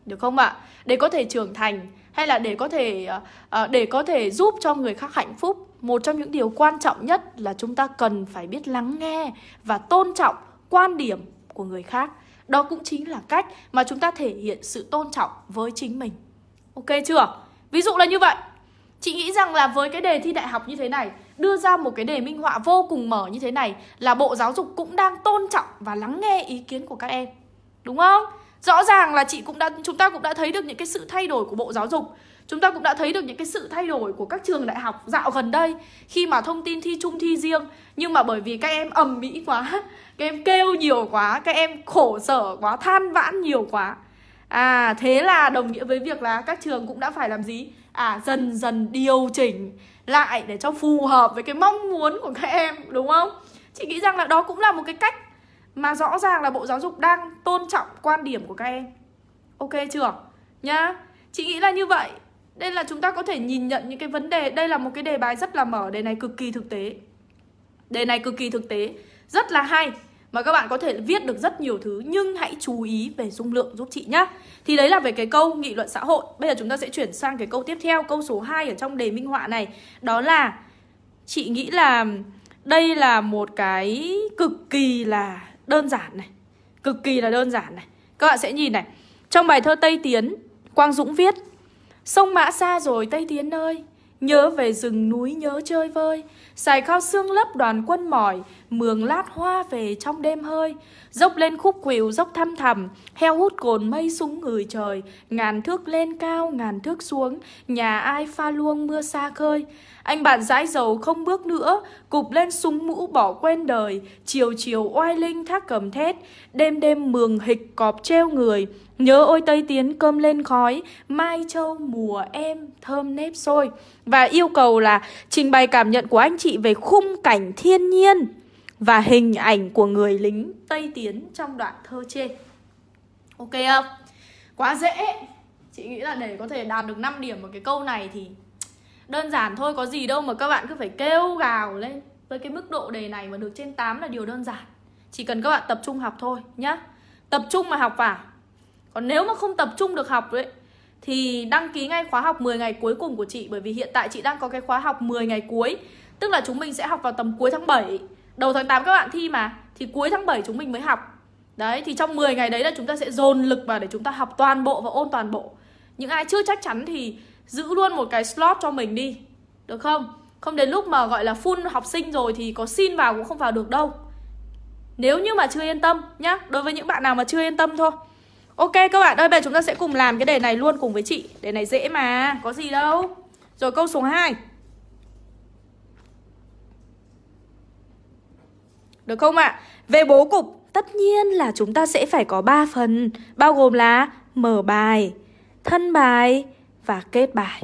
được không ạ để có thể trưởng thành hay là để có thể ờ, ờ, để có thể giúp cho người khác hạnh phúc một trong những điều quan trọng nhất là chúng ta cần phải biết lắng nghe và tôn trọng quan điểm của người khác đó cũng chính là cách mà chúng ta thể hiện sự tôn trọng với chính mình. Ok chưa? Ví dụ là như vậy. Chị nghĩ rằng là với cái đề thi đại học như thế này, đưa ra một cái đề minh họa vô cùng mở như thế này là Bộ Giáo dục cũng đang tôn trọng và lắng nghe ý kiến của các em. Đúng không? Rõ ràng là chị cũng đã chúng ta cũng đã thấy được những cái sự thay đổi của Bộ Giáo dục Chúng ta cũng đã thấy được những cái sự thay đổi của các trường đại học dạo gần đây khi mà thông tin thi chung thi riêng nhưng mà bởi vì các em ầm mỹ quá, các em kêu nhiều quá, các em khổ sở quá, than vãn nhiều quá. À thế là đồng nghĩa với việc là các trường cũng đã phải làm gì? À dần dần điều chỉnh lại để cho phù hợp với cái mong muốn của các em đúng không? Chị nghĩ rằng là đó cũng là một cái cách mà rõ ràng là Bộ Giáo dục đang tôn trọng quan điểm của các em. Ok chưa? Nhá. Chị nghĩ là như vậy. Đây là chúng ta có thể nhìn nhận những cái vấn đề Đây là một cái đề bài rất là mở Đề này cực kỳ thực tế Đề này cực kỳ thực tế Rất là hay mà các bạn có thể viết được rất nhiều thứ nhưng hãy chú ý về dung lượng giúp chị nhé. Thì đấy là về cái câu nghị luận xã hội. Bây giờ chúng ta sẽ chuyển sang cái câu tiếp theo, câu số 2 ở trong đề minh họa này. Đó là chị nghĩ là đây là một cái cực kỳ là đơn giản này. Cực kỳ là đơn giản này. Các bạn sẽ nhìn này. Trong bài thơ Tây Tiến, Quang Dũng viết Sông mã xa rồi Tây Tiến ơi, Nhớ về rừng núi nhớ chơi vơi Xài khao xương lấp đoàn quân mỏi Mường lát hoa về trong đêm hơi Dốc lên khúc quỷu dốc thăm thầm Heo hút cồn mây súng người trời Ngàn thước lên cao ngàn thước xuống Nhà ai pha luông mưa xa khơi Anh bạn dãi dầu không bước nữa Cụp lên súng mũ bỏ quên đời Chiều chiều oai linh thác cầm thét Đêm đêm mường hịch cọp treo người Nhớ ôi Tây Tiến cơm lên khói, mai châu mùa em thơm nếp sôi Và yêu cầu là trình bày cảm nhận của anh chị về khung cảnh thiên nhiên Và hình ảnh của người lính Tây Tiến trong đoạn thơ trên Ok không? Quá dễ Chị nghĩ là để có thể đạt được 5 điểm ở cái câu này thì Đơn giản thôi, có gì đâu mà các bạn cứ phải kêu gào lên Với cái mức độ đề này mà được trên 8 là điều đơn giản Chỉ cần các bạn tập trung học thôi nhá Tập trung mà học vào còn nếu mà không tập trung được học đấy thì đăng ký ngay khóa học 10 ngày cuối cùng của chị bởi vì hiện tại chị đang có cái khóa học 10 ngày cuối tức là chúng mình sẽ học vào tầm cuối tháng 7 đầu tháng 8 các bạn thi mà thì cuối tháng 7 chúng mình mới học đấy thì trong 10 ngày đấy là chúng ta sẽ dồn lực vào để chúng ta học toàn bộ và ôn toàn bộ những ai chưa chắc chắn thì giữ luôn một cái slot cho mình đi được không không đến lúc mà gọi là full học sinh rồi thì có xin vào cũng không vào được đâu nếu như mà chưa yên tâm nhá đối với những bạn nào mà chưa yên tâm thôi Ok các bạn ơi, bây giờ chúng ta sẽ cùng làm cái đề này luôn cùng với chị Đề này dễ mà, có gì đâu Rồi câu số 2 Được không ạ? À? Về bố cục, tất nhiên là chúng ta sẽ phải có 3 phần Bao gồm là mở bài, thân bài và kết bài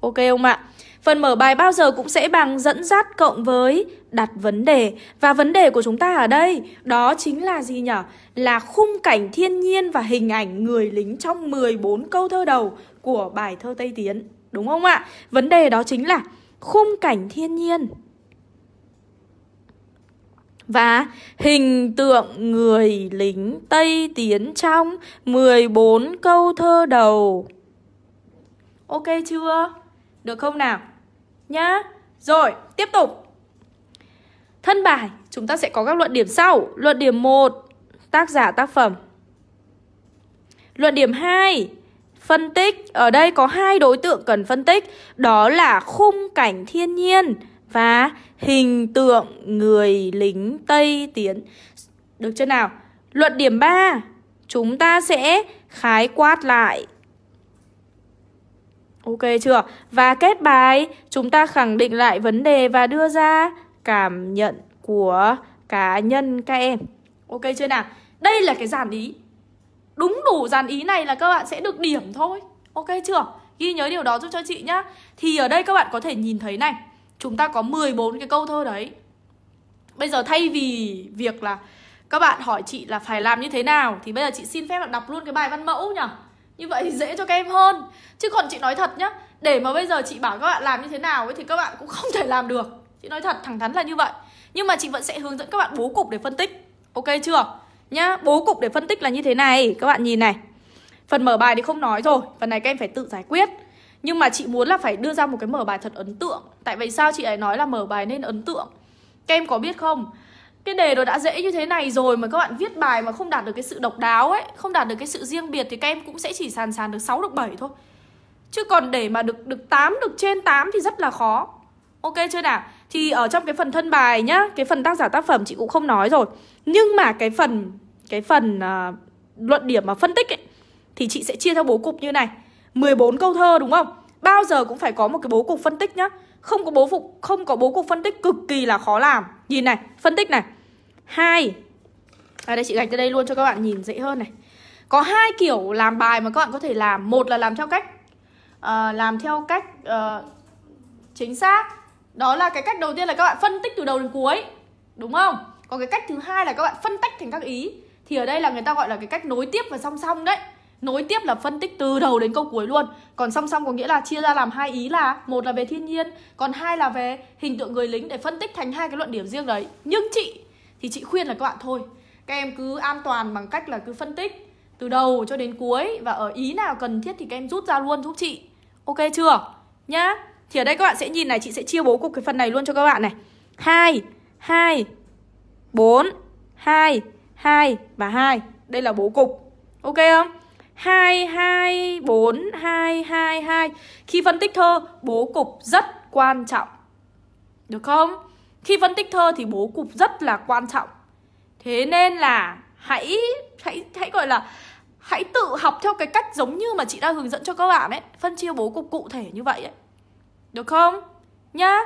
Ok không ạ? À? Phần mở bài bao giờ cũng sẽ bằng dẫn dắt cộng với đặt vấn đề. Và vấn đề của chúng ta ở đây đó chính là gì nhở? Là khung cảnh thiên nhiên và hình ảnh người lính trong 14 câu thơ đầu của bài thơ Tây Tiến. Đúng không ạ? Vấn đề đó chính là khung cảnh thiên nhiên và hình tượng người lính Tây Tiến trong 14 câu thơ đầu. Ok chưa? Được không nào? nhá. Rồi, tiếp tục. Thân bài, chúng ta sẽ có các luận điểm sau. Luận điểm 1, tác giả tác phẩm. Luận điểm 2, phân tích. Ở đây có hai đối tượng cần phân tích, đó là khung cảnh thiên nhiên và hình tượng người lính Tây Tiến. Được chưa nào? Luận điểm 3, chúng ta sẽ khái quát lại Ok chưa? Và kết bài, chúng ta khẳng định lại vấn đề và đưa ra cảm nhận của cá nhân các em. Ok chưa nào? Đây là cái dàn ý. Đúng đủ dàn ý này là các bạn sẽ được điểm thôi. Ok chưa? Ghi nhớ điều đó giúp cho chị nhá. Thì ở đây các bạn có thể nhìn thấy này, chúng ta có 14 cái câu thơ đấy. Bây giờ thay vì việc là các bạn hỏi chị là phải làm như thế nào thì bây giờ chị xin phép bạn đọc luôn cái bài văn mẫu nhỉ? như vậy thì dễ cho các em hơn chứ còn chị nói thật nhá để mà bây giờ chị bảo các bạn làm như thế nào ấy thì các bạn cũng không thể làm được chị nói thật thẳng thắn là như vậy nhưng mà chị vẫn sẽ hướng dẫn các bạn bố cục để phân tích ok chưa nhá bố cục để phân tích là như thế này các bạn nhìn này phần mở bài thì không nói rồi phần này các em phải tự giải quyết nhưng mà chị muốn là phải đưa ra một cái mở bài thật ấn tượng tại vì sao chị ấy nói là mở bài nên ấn tượng các em có biết không cái đề nó đã dễ như thế này rồi mà các bạn viết bài mà không đạt được cái sự độc đáo ấy Không đạt được cái sự riêng biệt thì các em cũng sẽ chỉ sàn sàn được 6 được 7 thôi Chứ còn để mà được được tám được trên 8 thì rất là khó Ok chưa nào? Thì ở trong cái phần thân bài nhá Cái phần tác giả tác phẩm chị cũng không nói rồi Nhưng mà cái phần Cái phần uh, luận điểm mà phân tích ấy Thì chị sẽ chia theo bố cục như này 14 câu thơ đúng không? Bao giờ cũng phải có một cái bố cục phân tích nhá không có bố phục không có bố cục phân tích cực kỳ là khó làm nhìn này phân tích này hai à đây chị gạch ra đây luôn cho các bạn nhìn dễ hơn này có hai kiểu làm bài mà các bạn có thể làm một là làm theo cách uh, làm theo cách uh, chính xác đó là cái cách đầu tiên là các bạn phân tích từ đầu đến cuối đúng không còn cái cách thứ hai là các bạn phân tách thành các ý thì ở đây là người ta gọi là cái cách nối tiếp và song song đấy nối tiếp là phân tích từ đầu đến câu cuối luôn còn song song có nghĩa là chia ra làm hai ý là một là về thiên nhiên còn hai là về hình tượng người lính để phân tích thành hai cái luận điểm riêng đấy nhưng chị thì chị khuyên là các bạn thôi các em cứ an toàn bằng cách là cứ phân tích từ đầu cho đến cuối và ở ý nào cần thiết thì các em rút ra luôn giúp chị ok chưa nhá thì ở đây các bạn sẽ nhìn này chị sẽ chia bố cục cái phần này luôn cho các bạn này hai hai bốn hai hai và hai đây là bố cục ok không 2242222 Khi phân tích thơ, bố cục rất quan trọng Được không? Khi phân tích thơ thì bố cục rất là quan trọng Thế nên là hãy hãy hãy gọi là hãy tự học theo cái cách giống như mà chị đã hướng dẫn cho các bạn ấy Phân chia bố cục cụ thể như vậy ấy Được không? Nhá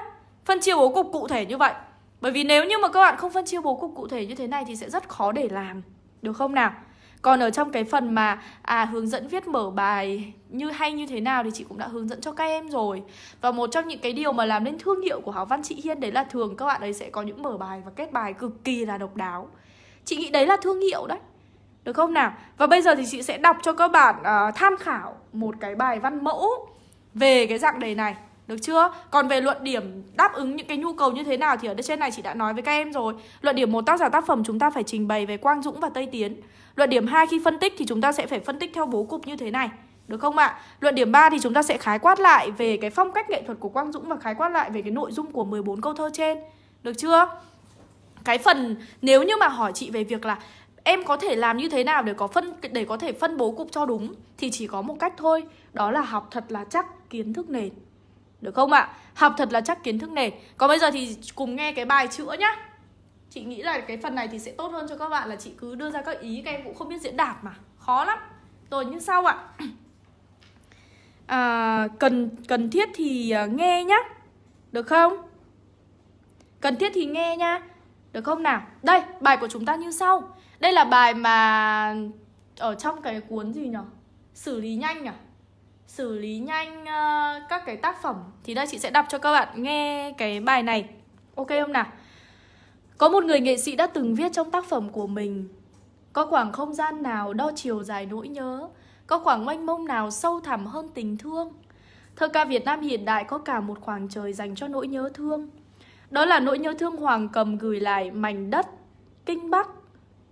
Phân chia bố cục cụ thể như vậy Bởi vì nếu như mà các bạn không phân chia bố cục cụ thể như thế này thì sẽ rất khó để làm Được không nào? còn ở trong cái phần mà à hướng dẫn viết mở bài như hay như thế nào thì chị cũng đã hướng dẫn cho các em rồi và một trong những cái điều mà làm nên thương hiệu của học Văn chị Hiên đấy là thường các bạn ấy sẽ có những mở bài và kết bài cực kỳ là độc đáo chị nghĩ đấy là thương hiệu đấy được không nào và bây giờ thì chị sẽ đọc cho các bạn uh, tham khảo một cái bài văn mẫu về cái dạng đề này được chưa? Còn về luận điểm đáp ứng những cái nhu cầu như thế nào thì ở trên này chị đã nói với các em rồi. Luận điểm một tác giả tác phẩm chúng ta phải trình bày về Quang Dũng và Tây Tiến. Luận điểm 2 khi phân tích thì chúng ta sẽ phải phân tích theo bố cục như thế này. Được không ạ? Luận điểm 3 thì chúng ta sẽ khái quát lại về cái phong cách nghệ thuật của Quang Dũng và khái quát lại về cái nội dung của 14 câu thơ trên. Được chưa? Cái phần nếu như mà hỏi chị về việc là em có thể làm như thế nào để có phân để có thể phân bố cục cho đúng thì chỉ có một cách thôi, đó là học thật là chắc kiến thức nền. Được không ạ? Học thật là chắc kiến thức nền. Còn bây giờ thì cùng nghe cái bài chữa nhá chị nghĩ là cái phần này thì sẽ tốt hơn cho các bạn là chị cứ đưa ra các ý các em cũng không biết diễn đạt mà khó lắm rồi như sau ạ [clears throat] à, cần cần thiết thì à, nghe nhá được không cần thiết thì nghe nhá được không nào đây bài của chúng ta như sau đây là bài mà ở trong cái cuốn gì nhỉ xử lý nhanh nhỉ xử lý nhanh uh, các cái tác phẩm thì đây chị sẽ đọc cho các bạn nghe cái bài này ok không nào có một người nghệ sĩ đã từng viết trong tác phẩm của mình Có khoảng không gian nào đo chiều dài nỗi nhớ Có khoảng mênh mông nào sâu thẳm hơn tình thương Thơ ca Việt Nam hiện đại có cả một khoảng trời dành cho nỗi nhớ thương Đó là nỗi nhớ thương Hoàng Cầm gửi lại mảnh đất, kinh Bắc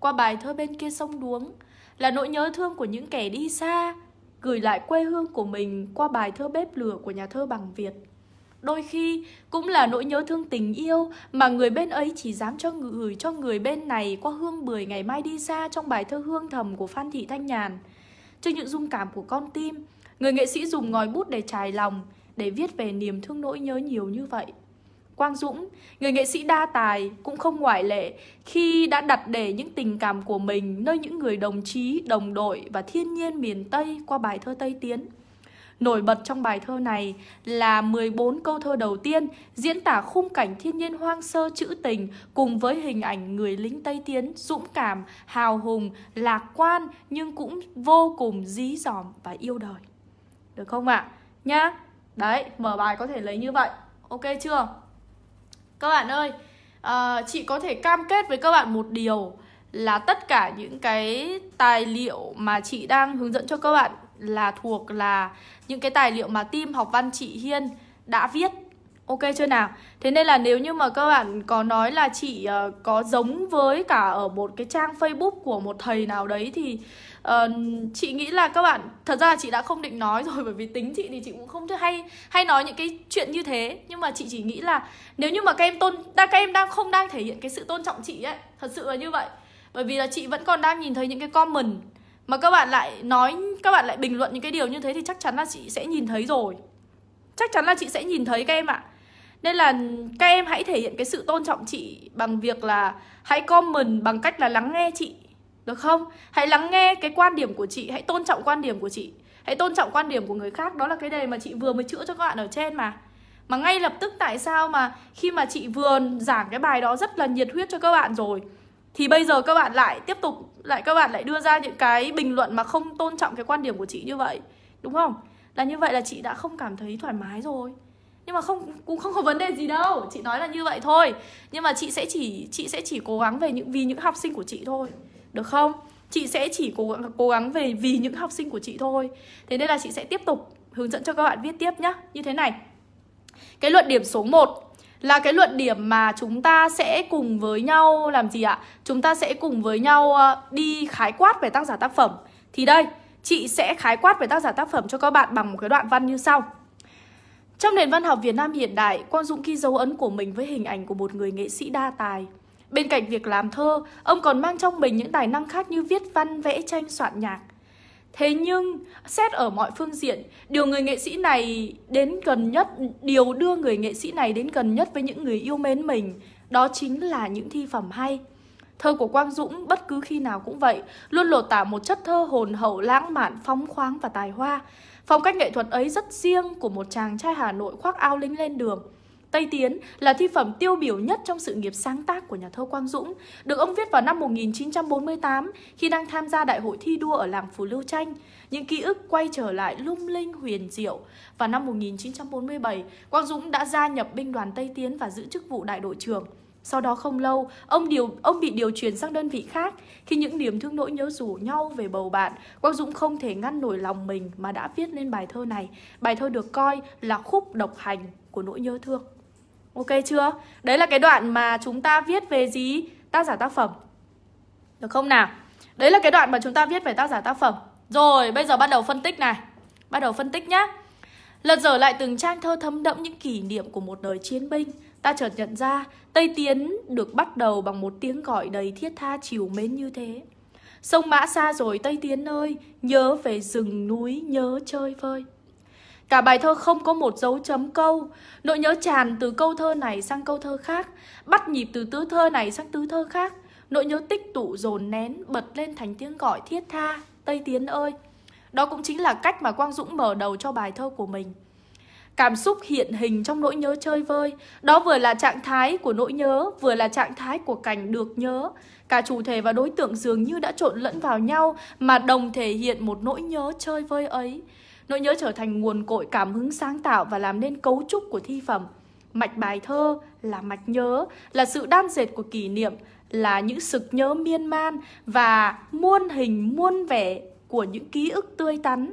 Qua bài thơ bên kia sông Đuống Là nỗi nhớ thương của những kẻ đi xa Gửi lại quê hương của mình qua bài thơ bếp lửa của nhà thơ bằng Việt đôi khi cũng là nỗi nhớ thương tình yêu mà người bên ấy chỉ dám cho gửi cho người bên này qua hương bưởi ngày mai đi xa trong bài thơ hương thầm của Phan Thị Thanh Nhàn. Trước những dung cảm của con tim, người nghệ sĩ dùng ngòi bút để trải lòng, để viết về niềm thương nỗi nhớ nhiều như vậy. Quang Dũng, người nghệ sĩ đa tài cũng không ngoại lệ khi đã đặt để những tình cảm của mình nơi những người đồng chí, đồng đội và thiên nhiên miền Tây qua bài thơ Tây Tiến. Nổi bật trong bài thơ này là 14 câu thơ đầu tiên diễn tả khung cảnh thiên nhiên hoang sơ trữ tình cùng với hình ảnh người lính Tây Tiến dũng cảm, hào hùng, lạc quan nhưng cũng vô cùng dí dỏm và yêu đời. Được không ạ? À? Nhá. Đấy, mở bài có thể lấy như vậy. Ok chưa? Các bạn ơi, à, chị có thể cam kết với các bạn một điều là tất cả những cái tài liệu mà chị đang hướng dẫn cho các bạn là thuộc là những cái tài liệu mà team học văn chị Hiên đã viết Ok chưa nào? Thế nên là nếu như mà các bạn có nói là chị uh, có giống với cả ở một cái trang Facebook của một thầy nào đấy thì uh, chị nghĩ là các bạn thật ra là chị đã không định nói rồi bởi vì tính chị thì chị cũng không hay hay nói những cái chuyện như thế nhưng mà chị chỉ nghĩ là nếu như mà các em tôn các em đang không đang thể hiện cái sự tôn trọng chị ấy thật sự là như vậy bởi vì là chị vẫn còn đang nhìn thấy những cái comment mà các bạn lại nói các bạn lại bình luận những cái điều như thế thì chắc chắn là chị sẽ nhìn thấy rồi chắc chắn là chị sẽ nhìn thấy các em ạ nên là các em hãy thể hiện cái sự tôn trọng chị bằng việc là hãy comment bằng cách là lắng nghe chị được không hãy lắng nghe cái quan điểm của chị hãy tôn trọng quan điểm của chị hãy tôn trọng quan điểm của người khác đó là cái đề mà chị vừa mới chữa cho các bạn ở trên mà mà ngay lập tức tại sao mà khi mà chị vừa giảng cái bài đó rất là nhiệt huyết cho các bạn rồi thì bây giờ các bạn lại tiếp tục lại các bạn lại đưa ra những cái bình luận mà không tôn trọng cái quan điểm của chị như vậy đúng không là như vậy là chị đã không cảm thấy thoải mái rồi nhưng mà không cũng không có vấn đề gì đâu chị nói là như vậy thôi nhưng mà chị sẽ chỉ chị sẽ chỉ cố gắng về những vì những học sinh của chị thôi được không chị sẽ chỉ cố gắng cố gắng về vì những học sinh của chị thôi thế nên là chị sẽ tiếp tục hướng dẫn cho các bạn viết tiếp nhá như thế này cái luận điểm số 1 là cái luận điểm mà chúng ta sẽ cùng với nhau làm gì ạ? Chúng ta sẽ cùng với nhau ờ, đi khái quát về tác giả tác phẩm. Thì đây, chị sẽ khái quát về tác giả tác phẩm cho các bạn bằng một cái đoạn văn như sau. Trong nền văn học Việt Nam hiện đại, Quang Dũng ghi dấu ấn của mình với hình ảnh của một người nghệ sĩ đa tài. Bên cạnh việc làm thơ, ông còn mang trong mình những tài năng khác như viết văn, vẽ tranh, soạn nhạc. Thế nhưng, xét ở mọi phương diện, điều người nghệ sĩ này đến gần nhất, điều đưa người nghệ sĩ này đến gần nhất với những người yêu mến mình, đó chính là những thi phẩm hay. Thơ của Quang Dũng bất cứ khi nào cũng vậy, luôn lột tả một chất thơ hồn hậu lãng mạn, phóng khoáng và tài hoa. Phong cách nghệ thuật ấy rất riêng của một chàng trai Hà Nội khoác áo lính lên đường. Tây Tiến là thi phẩm tiêu biểu nhất trong sự nghiệp sáng tác của nhà thơ Quang Dũng, được ông viết vào năm 1948 khi đang tham gia đại hội thi đua ở làng Phú Lưu Chanh. Những ký ức quay trở lại lung linh huyền diệu. Vào năm 1947, Quang Dũng đã gia nhập binh đoàn Tây Tiến và giữ chức vụ đại đội trưởng. Sau đó không lâu, ông điều ông bị điều chuyển sang đơn vị khác. Khi những niềm thương nỗi nhớ rủ nhau về bầu bạn, Quang Dũng không thể ngăn nổi lòng mình mà đã viết nên bài thơ này. Bài thơ được coi là khúc độc hành của nỗi nhớ thương. Ok chưa? Đấy là cái đoạn mà chúng ta viết về gì? Tác giả tác phẩm. Được không nào? Đấy là cái đoạn mà chúng ta viết về tác giả tác phẩm. Rồi, bây giờ bắt đầu phân tích này. Bắt đầu phân tích nhá. Lật dở lại từng trang thơ thấm đẫm những kỷ niệm của một đời chiến binh, ta chợt nhận ra Tây Tiến được bắt đầu bằng một tiếng gọi đầy thiết tha chiều mến như thế. Sông Mã xa rồi Tây Tiến ơi, nhớ về rừng núi, nhớ chơi vơi. Cả bài thơ không có một dấu chấm câu Nỗi nhớ tràn từ câu thơ này sang câu thơ khác Bắt nhịp từ tứ thơ này sang tứ thơ khác Nỗi nhớ tích tụ dồn nén bật lên thành tiếng gọi thiết tha Tây Tiến ơi Đó cũng chính là cách mà Quang Dũng mở đầu cho bài thơ của mình Cảm xúc hiện hình trong nỗi nhớ chơi vơi Đó vừa là trạng thái của nỗi nhớ Vừa là trạng thái của cảnh được nhớ Cả chủ thể và đối tượng dường như đã trộn lẫn vào nhau Mà đồng thể hiện một nỗi nhớ chơi vơi ấy Nỗi nhớ trở thành nguồn cội cảm hứng sáng tạo và làm nên cấu trúc của thi phẩm. Mạch bài thơ là mạch nhớ, là sự đan dệt của kỷ niệm, là những sực nhớ miên man và muôn hình muôn vẻ của những ký ức tươi tắn.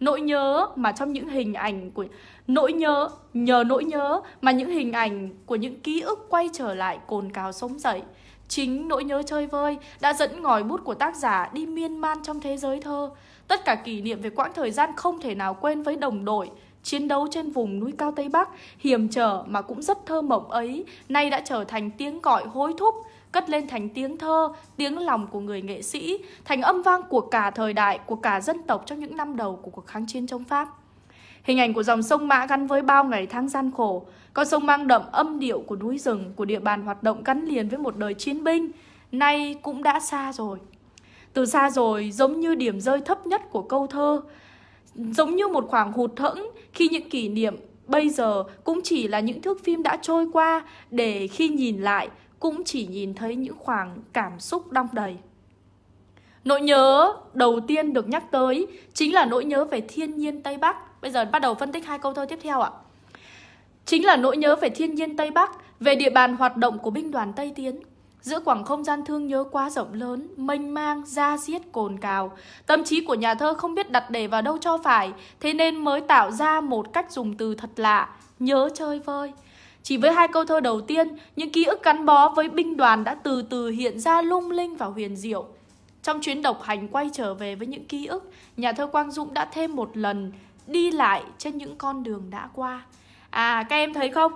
Nỗi nhớ mà trong những hình ảnh của nỗi nhớ, nhờ nỗi nhớ mà những hình ảnh của những ký ức quay trở lại cồn cào sống dậy. Chính nỗi nhớ chơi vơi đã dẫn ngòi bút của tác giả đi miên man trong thế giới thơ, Tất cả kỷ niệm về quãng thời gian không thể nào quên với đồng đội, chiến đấu trên vùng núi cao Tây Bắc, hiểm trở mà cũng rất thơ mộng ấy, nay đã trở thành tiếng gọi hối thúc, cất lên thành tiếng thơ, tiếng lòng của người nghệ sĩ, thành âm vang của cả thời đại, của cả dân tộc trong những năm đầu của cuộc kháng chiến chống Pháp. Hình ảnh của dòng sông Mã gắn với bao ngày tháng gian khổ, con sông mang đậm âm điệu của núi rừng, của địa bàn hoạt động gắn liền với một đời chiến binh, nay cũng đã xa rồi. Từ xa rồi giống như điểm rơi thấp nhất của câu thơ Giống như một khoảng hụt hẫng khi những kỷ niệm bây giờ cũng chỉ là những thước phim đã trôi qua Để khi nhìn lại cũng chỉ nhìn thấy những khoảng cảm xúc đong đầy Nỗi nhớ đầu tiên được nhắc tới chính là nỗi nhớ về thiên nhiên Tây Bắc Bây giờ bắt đầu phân tích hai câu thơ tiếp theo ạ Chính là nỗi nhớ về thiên nhiên Tây Bắc, về địa bàn hoạt động của binh đoàn Tây Tiến giữa khoảng không gian thương nhớ quá rộng lớn, mênh mang, da diết cồn cào. Tâm trí của nhà thơ không biết đặt để vào đâu cho phải, thế nên mới tạo ra một cách dùng từ thật lạ, nhớ chơi vơi. Chỉ với hai câu thơ đầu tiên, những ký ức gắn bó với binh đoàn đã từ từ hiện ra lung linh và huyền diệu. Trong chuyến độc hành quay trở về với những ký ức, nhà thơ Quang Dũng đã thêm một lần đi lại trên những con đường đã qua. À, các em thấy không?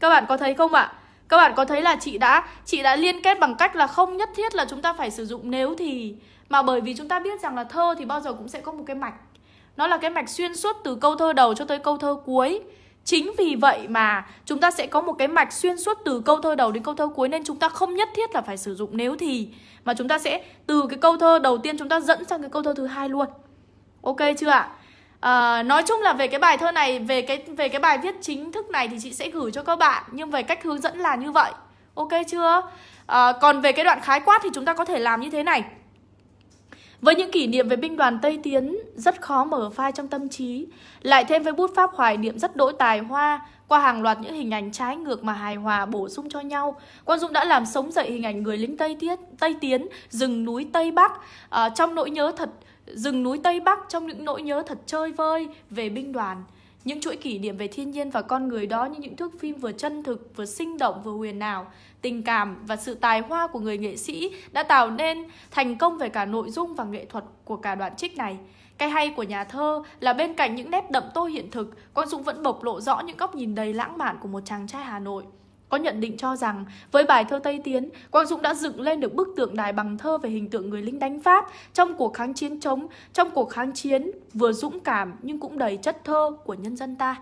Các bạn có thấy không ạ? À? Các bạn có thấy là chị đã chị đã liên kết bằng cách là không nhất thiết là chúng ta phải sử dụng nếu thì mà bởi vì chúng ta biết rằng là thơ thì bao giờ cũng sẽ có một cái mạch. Nó là cái mạch xuyên suốt từ câu thơ đầu cho tới câu thơ cuối. Chính vì vậy mà chúng ta sẽ có một cái mạch xuyên suốt từ câu thơ đầu đến câu thơ cuối nên chúng ta không nhất thiết là phải sử dụng nếu thì mà chúng ta sẽ từ cái câu thơ đầu tiên chúng ta dẫn sang cái câu thơ thứ hai luôn. Ok chưa ạ? À, nói chung là về cái bài thơ này về cái về cái bài viết chính thức này thì chị sẽ gửi cho các bạn nhưng về cách hướng dẫn là như vậy ok chưa à, còn về cái đoạn khái quát thì chúng ta có thể làm như thế này với những kỷ niệm về binh đoàn Tây Tiến rất khó mở phai trong tâm trí, lại thêm với bút pháp hoài niệm rất đỗi tài hoa, qua hàng loạt những hình ảnh trái ngược mà hài hòa bổ sung cho nhau, Quang Dũng đã làm sống dậy hình ảnh người lính Tây Tiết, Tây Tiến, rừng núi Tây Bắc uh, trong nỗi nhớ thật rừng núi Tây Bắc trong những nỗi nhớ thật chơi vơi về binh đoàn. Những chuỗi kỷ niệm về thiên nhiên và con người đó như những thước phim vừa chân thực, vừa sinh động, vừa huyền ảo. Tình cảm và sự tài hoa của người nghệ sĩ đã tạo nên thành công về cả nội dung và nghệ thuật của cả đoạn trích này. Cái hay của nhà thơ là bên cạnh những nét đậm tô hiện thực, Quang Dũng vẫn bộc lộ rõ những góc nhìn đầy lãng mạn của một chàng trai Hà Nội có nhận định cho rằng với bài thơ Tây Tiến, Quang Dũng đã dựng lên được bức tượng đài bằng thơ về hình tượng người lính đánh Pháp trong cuộc kháng chiến chống, trong cuộc kháng chiến vừa dũng cảm nhưng cũng đầy chất thơ của nhân dân ta.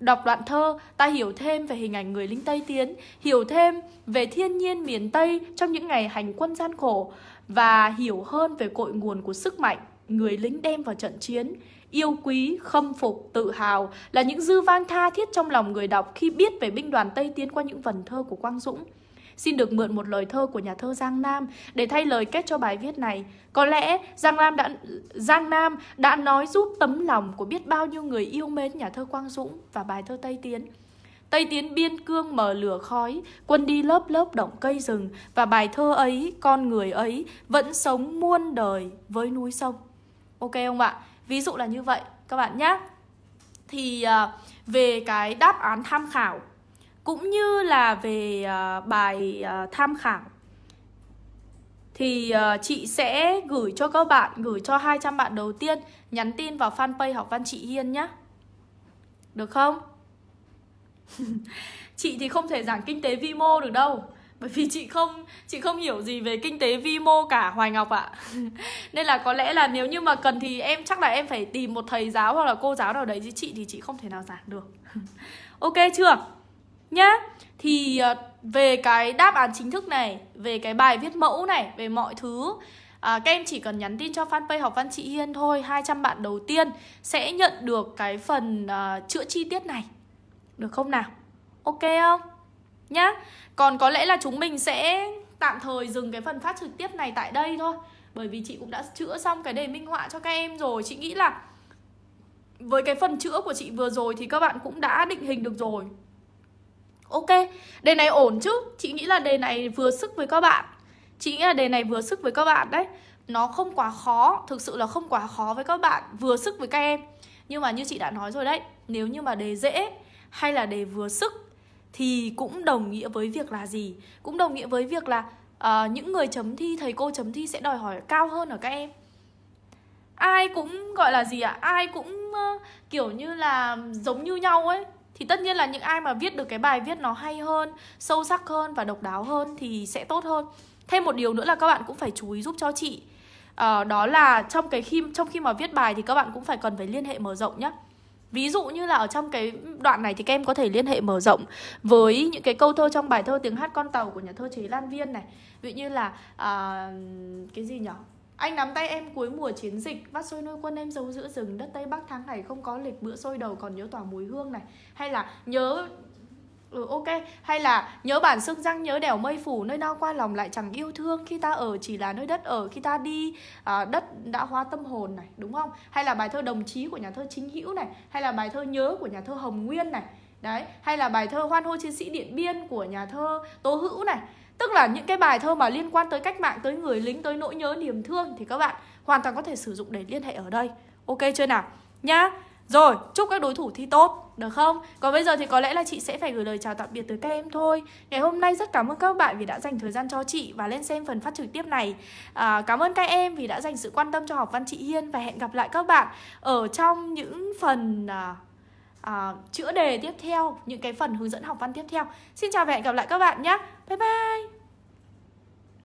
Đọc đoạn thơ, ta hiểu thêm về hình ảnh người lính Tây Tiến, hiểu thêm về thiên nhiên miền Tây trong những ngày hành quân gian khổ và hiểu hơn về cội nguồn của sức mạnh người lính đem vào trận chiến, yêu quý, khâm phục, tự hào là những dư vang tha thiết trong lòng người đọc khi biết về binh đoàn Tây Tiến qua những vần thơ của Quang Dũng. Xin được mượn một lời thơ của nhà thơ Giang Nam để thay lời kết cho bài viết này. Có lẽ Giang Nam đã Giang Nam đã nói giúp tấm lòng của biết bao nhiêu người yêu mến nhà thơ Quang Dũng và bài thơ Tây Tiến. Tây tiến biên cương mở lửa khói, quân đi lớp lớp động cây rừng và bài thơ ấy, con người ấy vẫn sống muôn đời với núi sông. Ok không ạ? Ví dụ là như vậy các bạn nhé Thì à, về cái đáp án tham khảo cũng như là về à, bài à, tham khảo thì chị sẽ gửi cho các bạn, gửi cho 200 bạn đầu tiên nhắn tin vào fanpage học văn chị Hiên nhé. Được không? [laughs] chị thì không thể giảng kinh tế vi mô được đâu bởi vì chị không chị không hiểu gì về kinh tế vi mô cả Hoài Ngọc ạ. [laughs] Nên là có lẽ là nếu như mà cần thì em chắc là em phải tìm một thầy giáo hoặc là cô giáo nào đấy chứ chị thì chị không thể nào giảng được. [laughs] ok chưa? Nhá. Thì ờ, về cái đáp án chính thức này, về cái bài viết mẫu này, về mọi thứ À, các em chỉ cần nhắn tin cho fanpage học văn chị Hiên thôi 200 bạn đầu tiên sẽ nhận được cái phần uh, chữa chi tiết này Được không nào? Ok không? Nhá còn có lẽ là chúng mình sẽ tạm thời dừng cái phần phát trực tiếp này tại đây thôi Bởi vì chị cũng đã chữa xong cái đề minh họa cho các em rồi Chị nghĩ là với cái phần chữa của chị vừa rồi thì các bạn cũng đã định hình được rồi Ok, đề này ổn chứ Chị nghĩ là đề này vừa sức với các bạn Chị nghĩ là đề này vừa sức với các bạn đấy Nó không quá khó Thực sự là không quá khó với các bạn Vừa sức với các em Nhưng mà như chị đã nói rồi đấy Nếu như mà đề dễ hay là đề vừa sức thì cũng đồng nghĩa với việc là gì cũng đồng nghĩa với việc là uh, những người chấm thi thầy cô chấm thi sẽ đòi hỏi cao hơn ở các em ai cũng gọi là gì ạ à? ai cũng uh, kiểu như là giống như nhau ấy thì tất nhiên là những ai mà viết được cái bài viết nó hay hơn sâu sắc hơn và độc đáo hơn thì sẽ tốt hơn thêm một điều nữa là các bạn cũng phải chú ý giúp cho chị uh, đó là trong cái khi trong khi mà viết bài thì các bạn cũng phải cần phải liên hệ mở rộng nhé Ví dụ như là ở trong cái đoạn này thì các em có thể liên hệ mở rộng với những cái câu thơ trong bài thơ tiếng hát con tàu của nhà thơ Chế Lan Viên này. Ví dụ như là à, cái gì nhở Anh nắm tay em cuối mùa chiến dịch Vắt xôi nuôi quân em giấu giữa rừng Đất Tây Bắc tháng này không có lịch Bữa sôi đầu còn nhớ tỏa mùi hương này Hay là nhớ Ừ, ok hay là nhớ bản sức răng nhớ đèo mây phủ nơi nào qua lòng lại chẳng yêu thương khi ta ở chỉ là nơi đất ở khi ta đi à, đất đã hóa tâm hồn này đúng không hay là bài thơ đồng chí của nhà thơ chính hữu này hay là bài thơ nhớ của nhà thơ hồng nguyên này đấy hay là bài thơ hoan hô chiến sĩ điện biên của nhà thơ tố hữu này tức là những cái bài thơ mà liên quan tới cách mạng tới người lính tới nỗi nhớ niềm thương thì các bạn hoàn toàn có thể sử dụng để liên hệ ở đây ok chưa nào nhá rồi chúc các đối thủ thi tốt được không? Còn bây giờ thì có lẽ là chị sẽ phải gửi lời chào tạm biệt tới các em thôi. Ngày hôm nay rất cảm ơn các bạn vì đã dành thời gian cho chị và lên xem phần phát trực tiếp này. À, cảm ơn các em vì đã dành sự quan tâm cho học văn chị Hiên và hẹn gặp lại các bạn ở trong những phần à, à, chữa đề tiếp theo, những cái phần hướng dẫn học văn tiếp theo. Xin chào và hẹn gặp lại các bạn nhé. Bye bye.